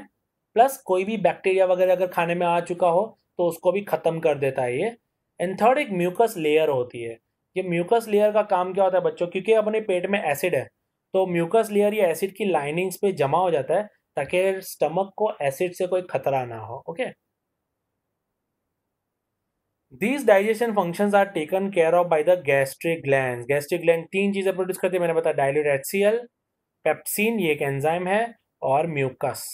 प्लस कोई भी बैक्टीरिया वगैरह अगर खाने में आ चुका हो तो उसको भी ख़त्म कर देता है ये एंड थर्ड एक म्यूकस लेयर होती है ये म्यूकस लेयर का काम क्या होता है बच्चों क्योंकि अपने पेट में एसिड है तो म्यूकस लेयर या एसिड की लाइनिंग्स पे जमा हो जाता है ताकि स्टमक को एसिड से कोई खतरा ना हो okay these digestion functions are taken care of by the gastric gland gastric gland तीन चीज़ें प्रोड्यूस करती है मैंने बताया डायल्यूट एचसीएल पेप्सिन ये एक एंजाइम है और mucus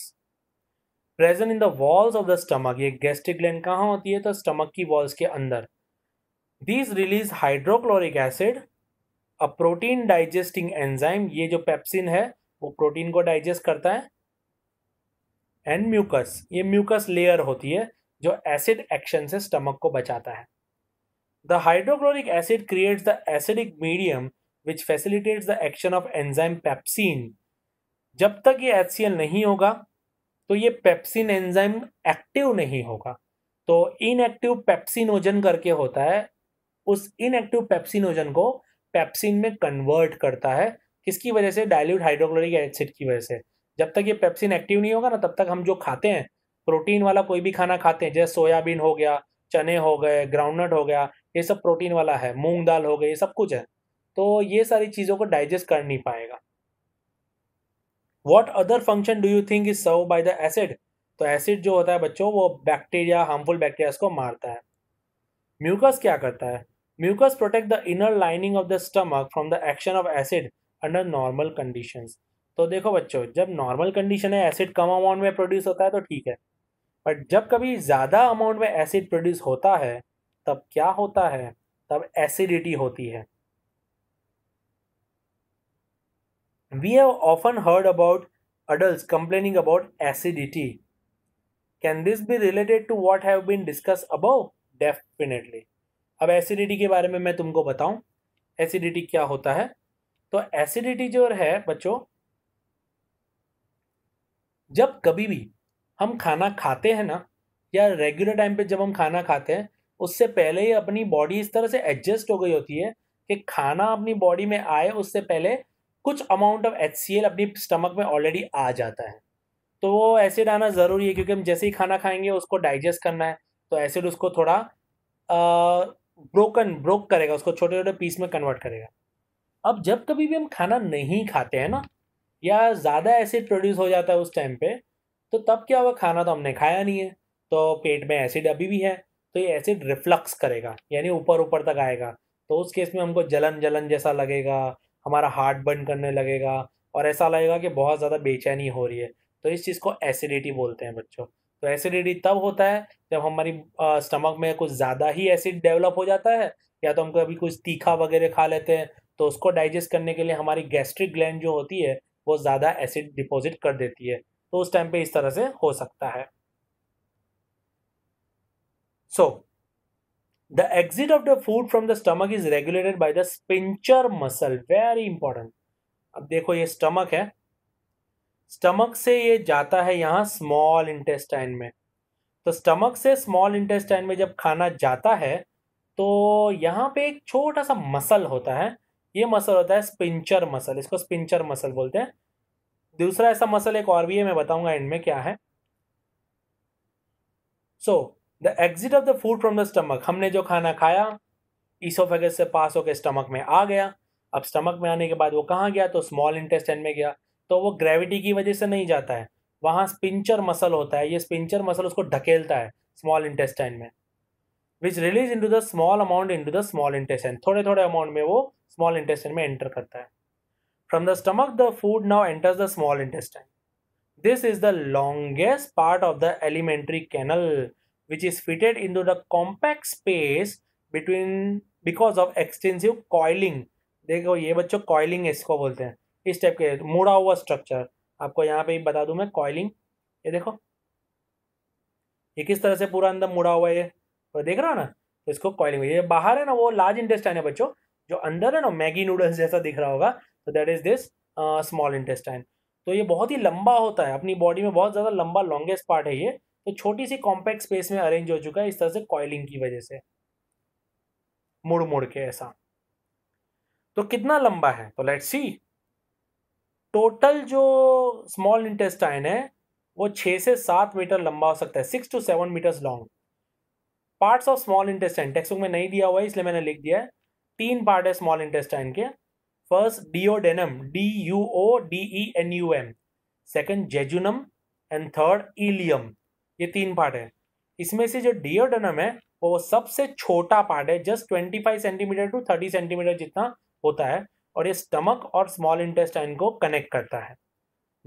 present in the walls of the stomach ये गैस्ट्रिक ग्लैंड कहाँ होती है तो स्टमक की वॉल्स के अंदर these release hydrochloric acid a protein digesting enzyme ये जो पेप्सिन है वो प्रोटीन को डाइजेस्ट करता है एंड म्यूकस ये म्यूकस लेयर होती है जो एसिड एक्शन से स्टमक को बचाता है the hydrochloric acid creates the acidic medium which facilitates the action of enzyme pepsin जब तक ये एच नहीं होगा तो ये पेप्सिन एंजाइम एक्टिव नहीं होगा तो इनएक्टिव पेप्सिनोजन करके होता है उस इनएक्टिव पेप्सिनोजन को पेप्सिन में कन्वर्ट करता है किसकी वजह से डायल्यूट हाइड्रोक्लोरिक एसिड की वजह से जब तक ये पेप्सिन एक्टिव नहीं होगा ना तब तक हम जो खाते हैं प्रोटीन वाला कोई भी खाना खाते हैं जैसे सोयाबीन हो गया चने हो गए ग्राउंडनट हो गया ये सब प्रोटीन वाला है मूंग दाल हो गई ये सब कुछ है तो ये सारी चीज़ों को डाइजेस्ट कर नहीं पाएगा what other function do you think is serve by the acid तो एसिड जो होता है बच्चों वो बैक्टीरिया हार्मफुल बैक्टीरिया को मारता है म्यूकस क्या करता है mucus protect the inner lining of the stomach from the action of acid under normal condition तो देखो बच्चों जब नॉर्मल कंडीशन है एसिड कम अमाउंट में प्रोड्यूस होता है तो ठीक है बट जब कभी ज़्यादा अमाउंट में एसिड प्रोड्यूस होता है तब क्या होता है तब एसिडिटी होती है we have often heard about adult complaining about acidity can this be related to what have been discuss about definitely अब एसिडिटी के बारे में मैं तुमको बताऊं एसिडिटी क्या होता है तो एसिडिटी जो है बच्चों जब कभी भी हम खाना खाते हैं ना या रेगुलर टाइम पे जब हम खाना खाते हैं उससे पहले ही अपनी बॉडी इस तरह से एडजस्ट हो गई होती है कि खाना अपनी बॉडी में आए उससे पहले कुछ अमाउंट ऑफ एच अपनी स्टमक में ऑलरेडी आ जाता है तो वो एसिड आना ज़रूरी है क्योंकि हम जैसे ही खाना खाएंगे उसको डाइजेस्ट करना है तो एसिड उसको थोड़ा ब्रोकन ब्रोक करेगा उसको छोटे छोटे पीस में कन्वर्ट करेगा अब जब कभी भी हम खाना नहीं खाते हैं ना या ज़्यादा एसिड प्रोड्यूस हो जाता है उस टाइम पे तो तब क्या हुआ खाना तो हमने खाया नहीं है तो पेट में एसिड अभी भी है तो ये एसिड रिफ्लक्स करेगा यानी ऊपर ऊपर तक आएगा तो उस केस में हमको जलन जलन जैसा लगेगा हमारा हार्ट बर्न करने लगेगा और ऐसा लगेगा कि बहुत ज़्यादा बेचैनी हो रही है तो इस चीज़ को एसिडिटी बोलते हैं बच्चों तो एसिडिटी तब होता है जब हमारी स्टमक में कुछ ज़्यादा ही एसिड डेवलप हो जाता है या तो हम कभी कुछ तीखा वगैरह खा लेते हैं तो उसको डाइजेस्ट करने के लिए हमारी गैस्ट्रिक ग्लैंड जो होती है वो ज़्यादा एसिड डिपॉजिट कर देती है तो उस टाइम पे इस तरह से हो सकता है so the exit of the food from the stomach is regulated by the sphincter muscle very important अब देखो ये स्टमक है स्टमक से ये जाता है यहाँ स्मॉल इंटेस्टाइन में तो स्टमक से स्मॉल इंटेस्टाइन में जब खाना जाता है तो यहाँ पे एक छोटा सा मसल होता है ये मसल होता है स्पिंचर मसल इसको स्पिंचर मसल बोलते हैं दूसरा ऐसा मसल एक और भी है मैं बताऊंगा एंड में क्या है so the exit of the food from the stomach हमने जो खाना खाया ईसोफेगस से पास होकर स्टमक में आ गया अब स्टमक में आने के बाद वो कहाँ गया तो स्मॉल इंटेस्टाइन में गया तो वो ग्रेविटी की वजह से नहीं जाता है वहाँ स्पिंचर मसल होता है ये स्पिंचर मसल उसको ढकेलता है स्मॉल इंटेस्टाइन में which release into the small amount into the small intestine थोड़े थोड़े अमाउंट में वो स्मॉल इंटेस्टाइन में एंटर करता है from the stomach the food now enters the small intestine this is the longest part of the alimentary canal which is fitted into the compact space between because of extensive coiling देखो ये बच्चों coiling इसको बोलते हैं इस type के मुड़ा हुआ स्ट्रक्चर आपको यहाँ पे बता दू मैं कॉइलिंग ये देखो ये किस तरह से पूरा अंदर मुड़ा हुआ है ये तो देख रहा हो ना तो इसको कॉइलिंग ये बाहर है ना वो लार्ज इंटेस्टाइन है बच्चों जो अंदर है ना मैगी नूडल्स जैसा दिख रहा होगा तो that is this small intestine तो ये बहुत ही लंबा होता है अपनी बॉडी में बहुत ज़्यादा लंबा लॉन्गेस्ट पार्ट है ये तो छोटी सी कॉम्पैक्ट स्पेस में अरेंज हो चुका है इस तरह से कॉइलिंग की वजह से मुड़ मुड़ के ऐसा तो कितना लंबा है तो लेट्स सी टोटल जो स्मॉल इंटेस्टाइन है वो छः से सात मीटर लंबा हो सकता है six to seven meters long parts of small intestine textbook में नहीं दिया हुआ है इसलिए मैंने लिख दिया है तीन पार्ट है स्मॉल इंटेस्टाइन के first duodenum D U O D E N U M second jejunum and third ileum ये तीन पार्ट है इसमें से जो डिओडेनम है वो सबसे छोटा पार्ट है just twenty five centimeter to thirty centimeter जितना होता है और ये स्टमक और स्मॉल इंटेस्टाइन को कनेक्ट करता है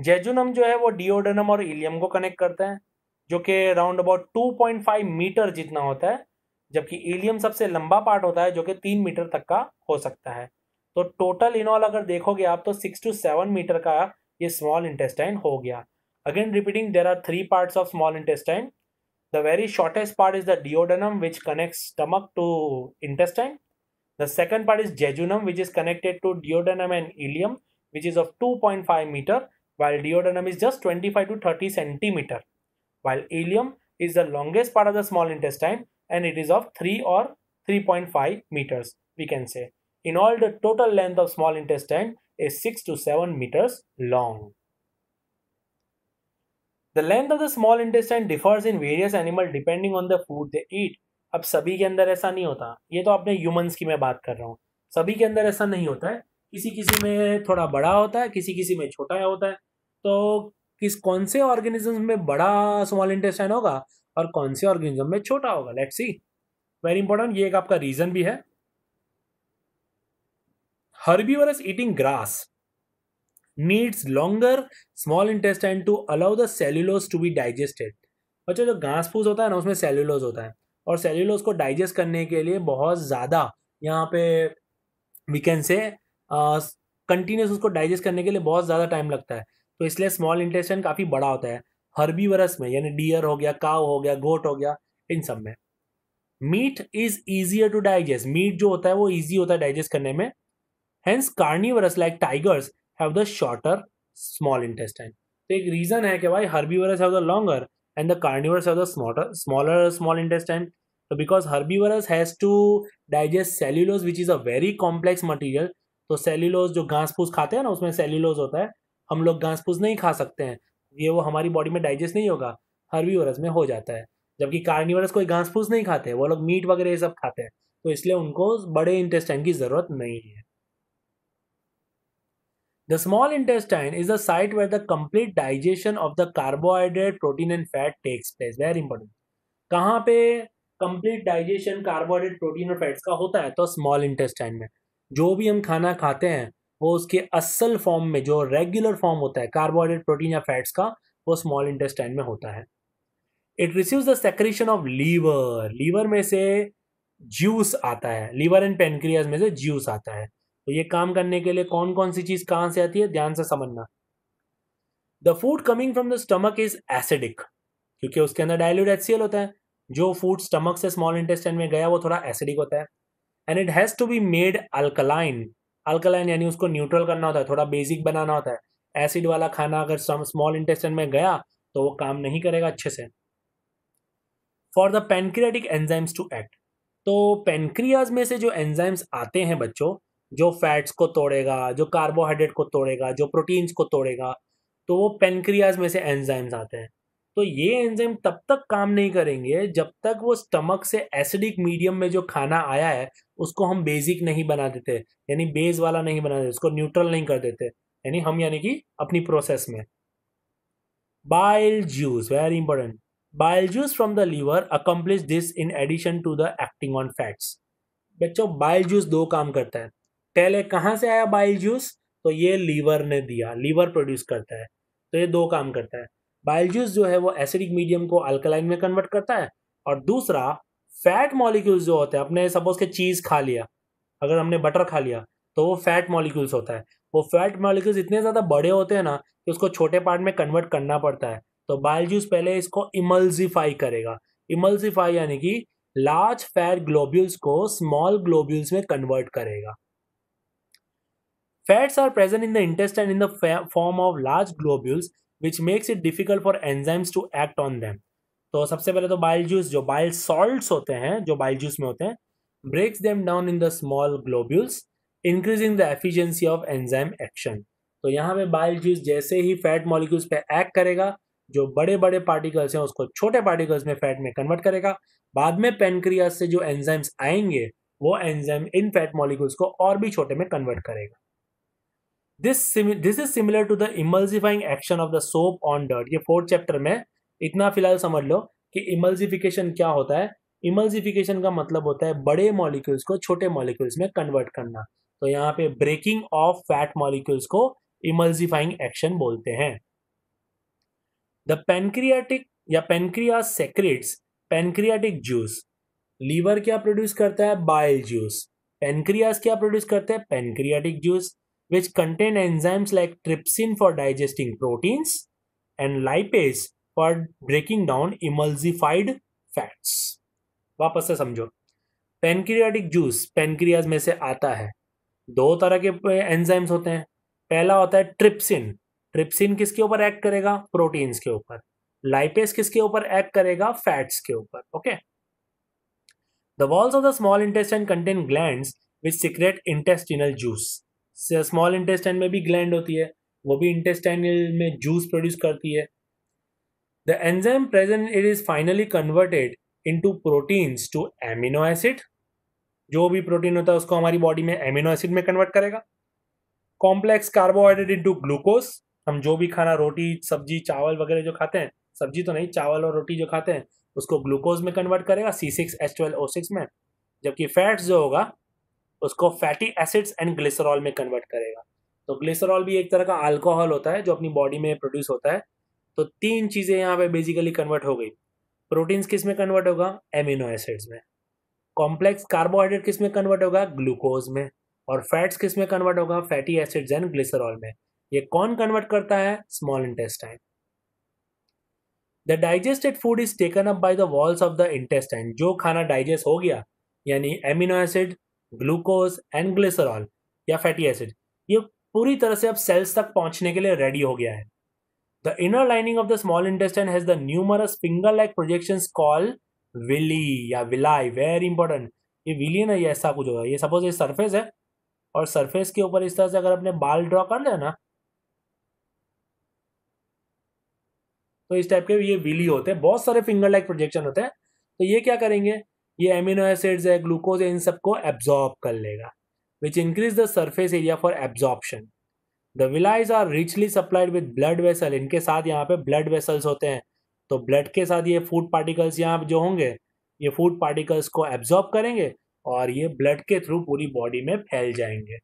जेजुनम जो है वो डिओडनम और इलियम को कनेक्ट करता है जो कि राउंड अबाउट 2.5 मीटर जितना होता है जबकि इलियम सबसे लंबा पार्ट होता है जो कि तीन मीटर तक का हो सकता है तो टोटल इनऑल अगर देखोगे आप तो सिक्स टू सेवन मीटर का ये स्मॉल इंटेस्टाइन हो गया again repeating there are three parts of small intestine the very shortest part is the duodenum which connect stomach to intestine The second part is jejunum, which is connected to duodenum and ileum, which is of 2.5 meter, while duodenum is just 25 to 30 centimeter, while ileum is the longest part of the small intestine and it is of 3 or 3.5 meters, we can say. In all, the total length of small intestine is 6 to 7 meters long. The length of the small intestine differs in various animals depending on the food they eat. अब सभी के अंदर ऐसा नहीं होता ये तो आपने ह्यूमंस की मैं बात कर रहा हूँ सभी के अंदर ऐसा नहीं होता है किसी किसी में थोड़ा बड़ा होता है किसी किसी में छोटा होता है तो किस कौन से ऑर्गेनिज्म में बड़ा स्मॉल इंटेस्टाइन होगा और कौन से ऑर्गेनिज्म में छोटा होगा लेट सी वेरी इंपॉर्टेंट ये एक आपका रीजन भी है herbivorous eating grass needs longer small intestine to allow the cellulose to be digested अच्छा जो घास फूस होता है ना उसमें सेल्यूलोज होता है और सेल्यूलोज को डाइजेस्ट करने के लिए बहुत ज़्यादा यहाँ पे वी कैन से कंटिन्यूस उसको डाइजेस्ट करने के लिए बहुत ज़्यादा टाइम लगता है तो इसलिए स्मॉल इंटेस्टाइन काफ़ी बड़ा होता है हर्बीवरस में यानी डियर हो गया काव हो गया गोट हो गया इन सब में meat is easier to digest meat जो होता है वो ईजी होता है डाइजेस्ट करने में hence carnivorous like tigers have the shorter small intestine तो एक रीज़न है कि भाई herbivorous have the longer and the carnivores have the smaller smaller small intestine So because herbivorous has to digest cellulose which is a very complex material तो cellulose जो घास फूस खाते हैं ना उसमें सेल्यूलोज होता है हम लोग घास फूस नहीं खा सकते हैं ये वो हमारी बॉडी में डाइजेस्ट नहीं होगा हर्बीवरस में हो जाता है जबकि कार्निवरस कोई घास फूस नहीं खाते वो लोग मीट वगैरह ये सब खाते हैं तो इसलिए उनको बड़े इंटेस्टाइन की ज़रूरत नहीं है the small intestine is the site where the complete digestion of the carbohydrate protein and fat takes place very important कहाँ पे कंप्लीट डाइजेशन कार्बोहाइड्रेट प्रोटीन और फैट्स का होता है तो स्मॉल इंटेस्टाइन में जो भी हम खाना खाते हैं वो उसके असल फॉर्म में जो रेगुलर फॉर्म होता है कार्बोहाइड्रेट प्रोटीन या फैट्स का वो स्मॉल इंटेस्टाइन में होता है it receives the secretion of liver liver में से ज्यूस आता है लीवर एंड पेनक्रियाज में से ज्यूस आता है तो ये काम करने के लिए कौन कौन सी चीज कहाँ से आती है ध्यान से समझना the food coming from the stomach is acidic क्योंकि उसके अंदर डायल्यूट एच होता है जो फूड स्टमक से स्मॉल इंटेस्टाइन में गया वो थोड़ा एसिडिक होता है and it has to be made alkaline alkaline यानी उसको न्यूट्रल करना होता है थोड़ा बेसिक बनाना होता है एसिड वाला खाना अगर स्मॉल इंटेस्टाइन में गया तो वो काम नहीं करेगा अच्छे से for the pancreatic enzymes to act तो पेनक्रियाज में से जो एंजाइम्स आते हैं बच्चों जो फैट्स को तोड़ेगा जो कार्बोहाइड्रेट को तोड़ेगा जो प्रोटीन्स को तोड़ेगा तो वो पेनक्रियाज में से एंजाइम्स आते हैं तो ये एंजाइम तब तक काम नहीं करेंगे जब तक वो स्टमक से एसिडिक मीडियम में जो खाना आया है उसको हम बेसिक नहीं बना देते यानी बेस वाला नहीं बना देते उसको न्यूट्रल नहीं कर देते यानी हम यानी कि अपनी प्रोसेस में bile juice very important bile juice from the liver accomplish this in addition to the acting on fats बच्चों बाइल जूस दो काम करता है पहले कहाँ से आया बाइल जूस तो ये लीवर ने दिया लीवर प्रोड्यूस करता है तो ये दो काम करता है बायोजूस जो है वो एसिडिक मीडियम को अल्कलाइन में कन्वर्ट करता है और दूसरा फैट मॉलिक्यूल्स जो होते हैं अपने सपोज के चीज़ खा लिया अगर हमने बटर खा लिया तो वो फैट मॉलिक्यूल्स होता है वो फैट मॉलिक्यूल्स इतने ज़्यादा बड़े होते हैं ना कि उसको छोटे पार्ट में कन्वर्ट करना पड़ता है तो बायोजूस पहले इसको इमल्सिफाई करेगा इमल्सिफाई यानी कि लार्ज फैट ग्लोब्यूल्स को स्मॉल ग्लोब्यूल्स में कन्वर्ट करेगा fats are present in the intestine in the form of large globules which makes it difficult for enzymes to act on them तो सबसे पहले तो बाइल जूस जो बाइल सॉल्ट होते हैं जो बाइल जूस में होते हैं breaks them down in the small globules increasing the efficiency of enzyme action तो यहाँ पे बाइल जूस जैसे ही फैट मॉलिक्यूल्स पे एक्ट करेगा जो बड़े बड़े पार्टिकल्स हैं उसको छोटे पार्टिकल्स में फैट में कन्वर्ट करेगा बाद में पेनक्रियाज से जो एंजाइम्स आएंगे वो एंजाइम इन फैट मॉलिक्यूल्स को और भी छोटे में कन्वर्ट करेगा this this is similar to the emulsifying action of the soap on dirt ये फोर्थ चैप्टर में इतना फिलहाल समझ लो कि इमल्सिफिकेशन क्या होता है इमल्सिफिकेशन का मतलब होता है बड़े मॉलिक्यूल्स को छोटे मॉलिक्यूल्स में कन्वर्ट करना तो यहाँ पे ब्रेकिंग ऑफ फैट मॉलिक्यूल्स को इमल्सिफाइंग एक्शन बोलते हैं द पेनक्रियाटिक या pancreas secretes pancreatic juice liver क्या प्रोड्यूस करता है बाइल जूस पेनक्रियास क्या प्रोड्यूस करते हैं pancreatic juice which contain enzymes like trypsin for digesting proteins and lipase for breaking down emulsified fats. वापस से समझो पेनक्रियाटिक जूस पेनक्रियाज में से आता है दो तरह के एंजाइम्स होते हैं पहला होता है ट्रिप्सिन ट्रिप्सिन किसके ऊपर एक्ट करेगा प्रोटीन्स के ऊपर लाइपेस किसके ऊपर एक्ट करेगा फैट्स के ऊपर okay the walls of the small intestine contain glands which secrete intestinal juice small intestine में भी ग्लैंड होती है वो भी इंटेस्टाइनल में जूस प्रोड्यूस करती है the enzyme present it is finally converted to proteins to amino acid जो भी प्रोटीन होता है उसको हमारी बॉडी में एमिनो एसिड में कन्वर्ट करेगा कॉम्प्लेक्स कार्बोहाइड्रेट इंटू ग्लूकोज हम जो भी खाना रोटी सब्जी चावल वगैरह जो खाते हैं सब्जी तो नहीं चावल और रोटी जो खाते हैं उसको ग्लूकोज में कन्वर्ट करेगा C six H twelve O six में जबकि फैट्स जो होगा उसको फैटी एसिड्स एंड ग्लिसरॉल में कन्वर्ट करेगा तो ग्लिसरॉल भी एक तरह का अल्कोहल होता है जो अपनी बॉडी में प्रोड्यूस होता है तो तीन चीज़ें यहाँ पे बेसिकली कन्वर्ट हो गई प्रोटीन्स किस में कन्वर्ट होगा एमिनो एसिड्स में कॉम्प्लेक्स कार्बोहाइड्रेट किस में कन्वर्ट होगा ग्लूकोज में और फैट्स किस में कन्वर्ट होगा फैटी एसिड्स एंड ग्लिसरॉल में ये कौन कन्वर्ट करता है small intestine the digested food is taken up by the walls of the intestine जो खाना डाइजेस्ट हो गया यानी amino acid glucose and glycerol या फैटी एसिड ये पूरी तरह से अब सेल्स तक पहुंचने के लिए रेडी हो गया है the inner lining of the small intestine has the numerous finger like projection call villi या विलाई वेरी इंपॉर्टेंट ये विली है ये ऐसा कुछ होगा ये सपोज ये सरफेस है और सरफेस के ऊपर इस तरह से अगर अपने बाल ड्रॉ कर रहे ना तो इस टाइप के ये विली होते हैं बहुत सारे फिंगर लाइक प्रोजेक्शन होते हैं तो ये क्या करेंगे ये एमिनो एसिड्स है ग्लूकोज है इन सबको एब्जॉर्ब कर लेगा which increase the surface area for absorption the villi are richly supplied with blood vessel इनके साथ यहाँ पे ब्लड वेसल्स होते हैं तो ब्लड के साथ ये फूड पार्टिकल्स यहाँ जो होंगे ये फूड पार्टिकल्स को एब्जॉर्ब करेंगे और ये ब्लड के थ्रू पूरी बॉडी में फैल जाएंगे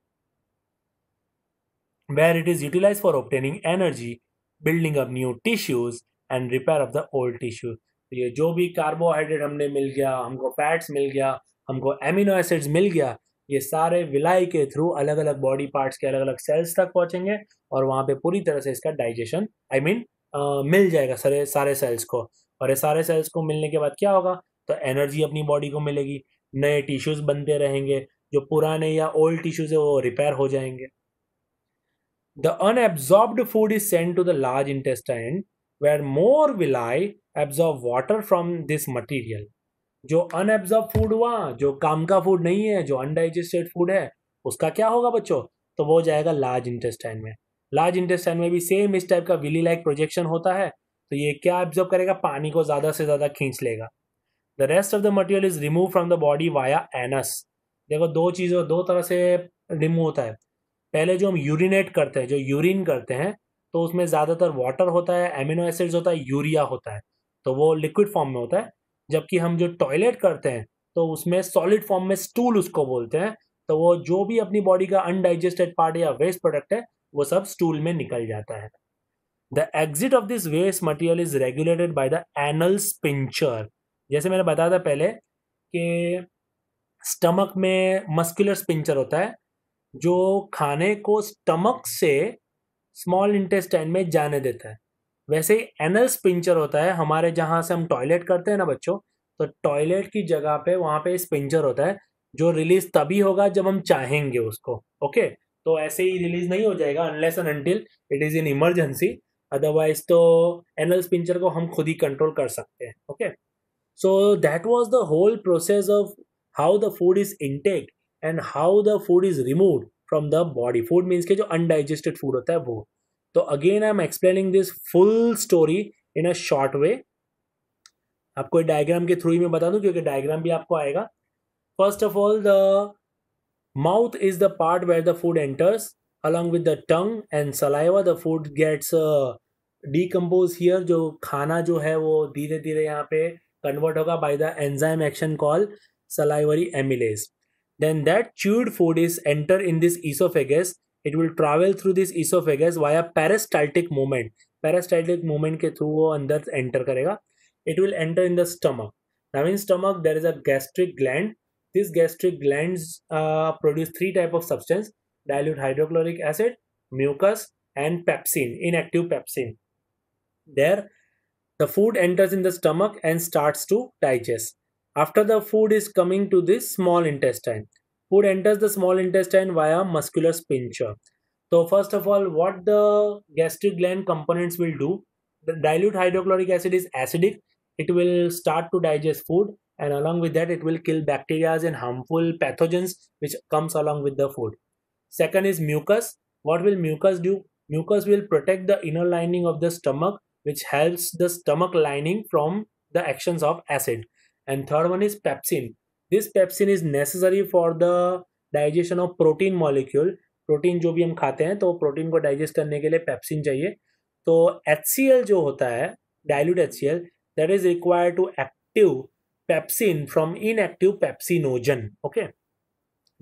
where it is utilise for obtaining energy building up new tissues and repair of the old tissues तो ये जो भी कार्बोहाइड्रेट हमने मिल गया हमको फैट्स मिल गया हमको एमिनो एसिड्स मिल गया ये सारे विलाई के थ्रू अलग अलग बॉडी पार्ट्स के अलग अलग सेल्स तक पहुंचेंगे और वहाँ पे पूरी तरह से इसका digestion I I mean mean, मिल जाएगा सारे सारे सेल्स को और ये सारे सेल्स को मिलने के बाद क्या होगा तो एनर्जी अपनी बॉडी को मिलेगी नए टिश्यूज बनते रहेंगे जो पुराने या ओल्ड टिश्यूज है वो रिपेयर हो जाएंगे the unabsorbed food is send to the large intestine where more villi absorb water from this material. जो अनएब्जॉर्ब फूड हुआ जो काम का फूड नहीं है जो अनडाइजेस्टेड फूड है उसका क्या होगा बच्चों तो वो जाएगा लार्ज इंटेस्टाइन में लार्ज इंटेस्टाइन में भी सेम इस टाइप का विली लाइक प्रोजेक्शन होता है तो ये क्या एब्जॉर्ब करेगा पानी को ज़्यादा से ज़्यादा खींच लेगा the rest of the material is remove from the body via anus देखो दो चीज़ों दो तरह से रिमूव होता है पहले जो हम यूरिनेट करते हैं जो यूरिन करते हैं तो उसमें ज़्यादातर वाटर होता है एमिनो एसिड्स होता है यूरिया होता है तो वो लिक्विड फॉर्म में होता है जबकि हम जो टॉयलेट करते हैं तो उसमें सॉलिड फॉर्म में स्टूल उसको बोलते हैं तो वो जो भी अपनी बॉडी का अनडाइजेस्टेड पार्ट या वेस्ट प्रोडक्ट है वो सब स्टूल में निकल जाता है the exit of this waste material is regulated by the anal sphincter जैसे मैंने बताया था पहले कि स्टमक में मस्कुलर स्पिंचर होता है जो खाने को स्टमक से स्मॉल इंटेस्टाइन में जाने देता है वैसे ही एनल स्पिंचर होता है हमारे जहाँ से हम टॉयलेट करते हैं ना बच्चों तो टॉयलेट की जगह पे वहाँ पे स्पिंचर होता है जो रिलीज तभी होगा जब हम चाहेंगे उसको ओके तो ऐसे ही रिलीज नहीं हो जाएगा unless and until it is in emergency otherwise तो एनल स्पिंचर को हम खुद ही कंट्रोल कर सकते हैं okay so that was the whole process of how the food is intake and how the food is remove from the body food means के जो अनडाइजेस्टेड फूड होता है वो तो again I am explaining this full story in a short way आपको diagram के through ही मैं बता दूं क्योंकि डायग्राम भी आपको आएगा first of all the mouth is the part where the food enters along with the tongue and saliva the food gets decompose here जो खाना जो है वो धीरे धीरे यहाँ पे कन्वर्ट होगा by the enzyme action call salivary amylase Then that chewed food is enter in this esophagus. It will travel through this esophagus via peristaltic movement. Peristaltic movement ke through wo andar enter karega. It will enter in the stomach. Now in stomach there is a gastric gland. These gastric glands uh, produce three type of substance: dilute hydrochloric acid, mucus, and pepsin, inactive pepsin. There, the food enters in the stomach and starts to digest. After the food is coming to this small intestine, food enters the small intestine via muscular sphincter. So first of all, what the gastric gland components will do, the dilute hydrochloric acid is acidic. It will start to digest food and along with that it will kill bacteria and harmful pathogens which comes along with the food. Second is mucus. What will mucus do? Mucus will protect the inner lining of the stomach which helps the stomach lining from the actions of acid. and third one is pepsin this pepsin is necessary for the digestion of protein molecule protein jo bhi hum khate hain to protein ko digest karne ke liye pepsin chahiye to hcl jo hota hai dilute hcl that is required to active pepsin from inactive pepsinogen okay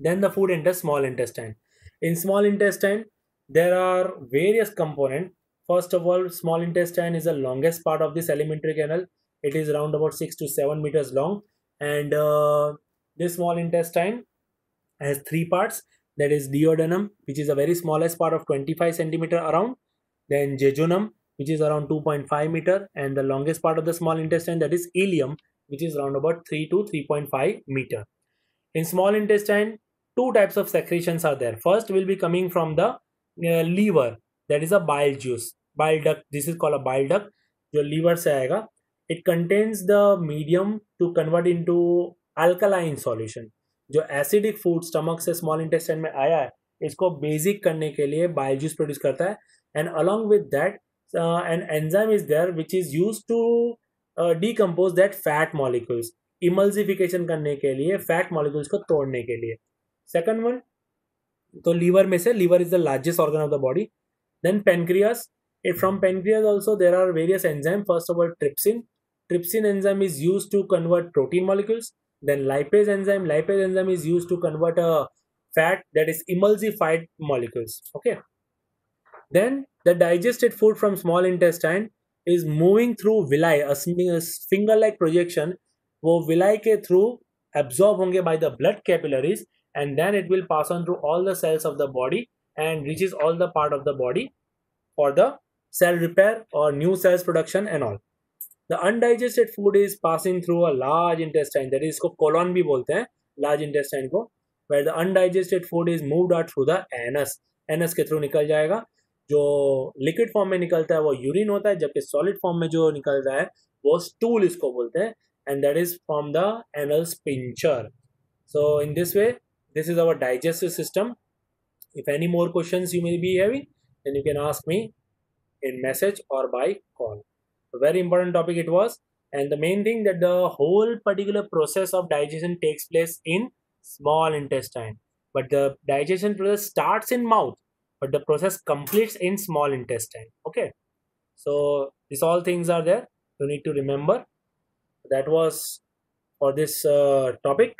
then the food enters small intestine in small intestine there are various component first of all small intestine is the longest part of this alimentary canal It is around about 6 to 7 meters long and uh, this small intestine has three parts that is duodenum which is the very smallest part of 25 centimeter around then jejunum which is around 2.5 meter and the longest part of the small intestine that is ileum which is around about 3 to 3.5 meter in small intestine two types of secretions are there first will be coming from the uh, liver that is a bile juice bile duct this is called a bile duct your liver se aayega it contains the medium to convert into alkaline solution जो acidic food stomach से small intestine में आया है इसको basic करने के लिए bile juice produce करता है and along with that an enzyme is there which is use to decompose that fat molecules emulsification करने के लिए फैट मॉलिक्यूल्स को तोड़ने के लिए सेकेंड वन तो लीवर में से liver is the largest organ of the body then pancreas it from pancreas also there are various enzyme first of all trypsin trypsin enzyme is used to convert protein molecules. Then lipase enzyme, lipase enzyme is used to convert a fat that is emulsified molecules. Okay. Then the digested food from small intestine is moving through villi, a finger-like projection. वो villi ke through absorb honge by the blood capillaries and then it will pass on through all the cells of the body and reaches all the part of the body for the cell repair or new cells production and all. The undigested food is passing through a large intestine that is इसको colon भी बोलते हैं large intestine को where the undigested food is moved out through the anus anus के थ्रू निकल जाएगा जो लिक्विड फॉर्म में निकलता है वो यूरिन होता है जबकि सॉलिड फॉर्म में जो निकलता है वो स्टूल इसको बोलते हैं and that is from the anal sphincter so in this way this is our digestive system if any more questions you may be having then you can ask me in message or by call a very important topic it was and the main thing that the whole particular process of digestion takes place in small intestine but the digestion process starts in mouth but the process completes in small intestine okay so these all things are there you need to remember that was for this uh, topic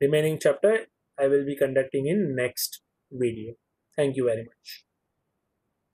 remaining chapter i will be conducting in next video thank you very much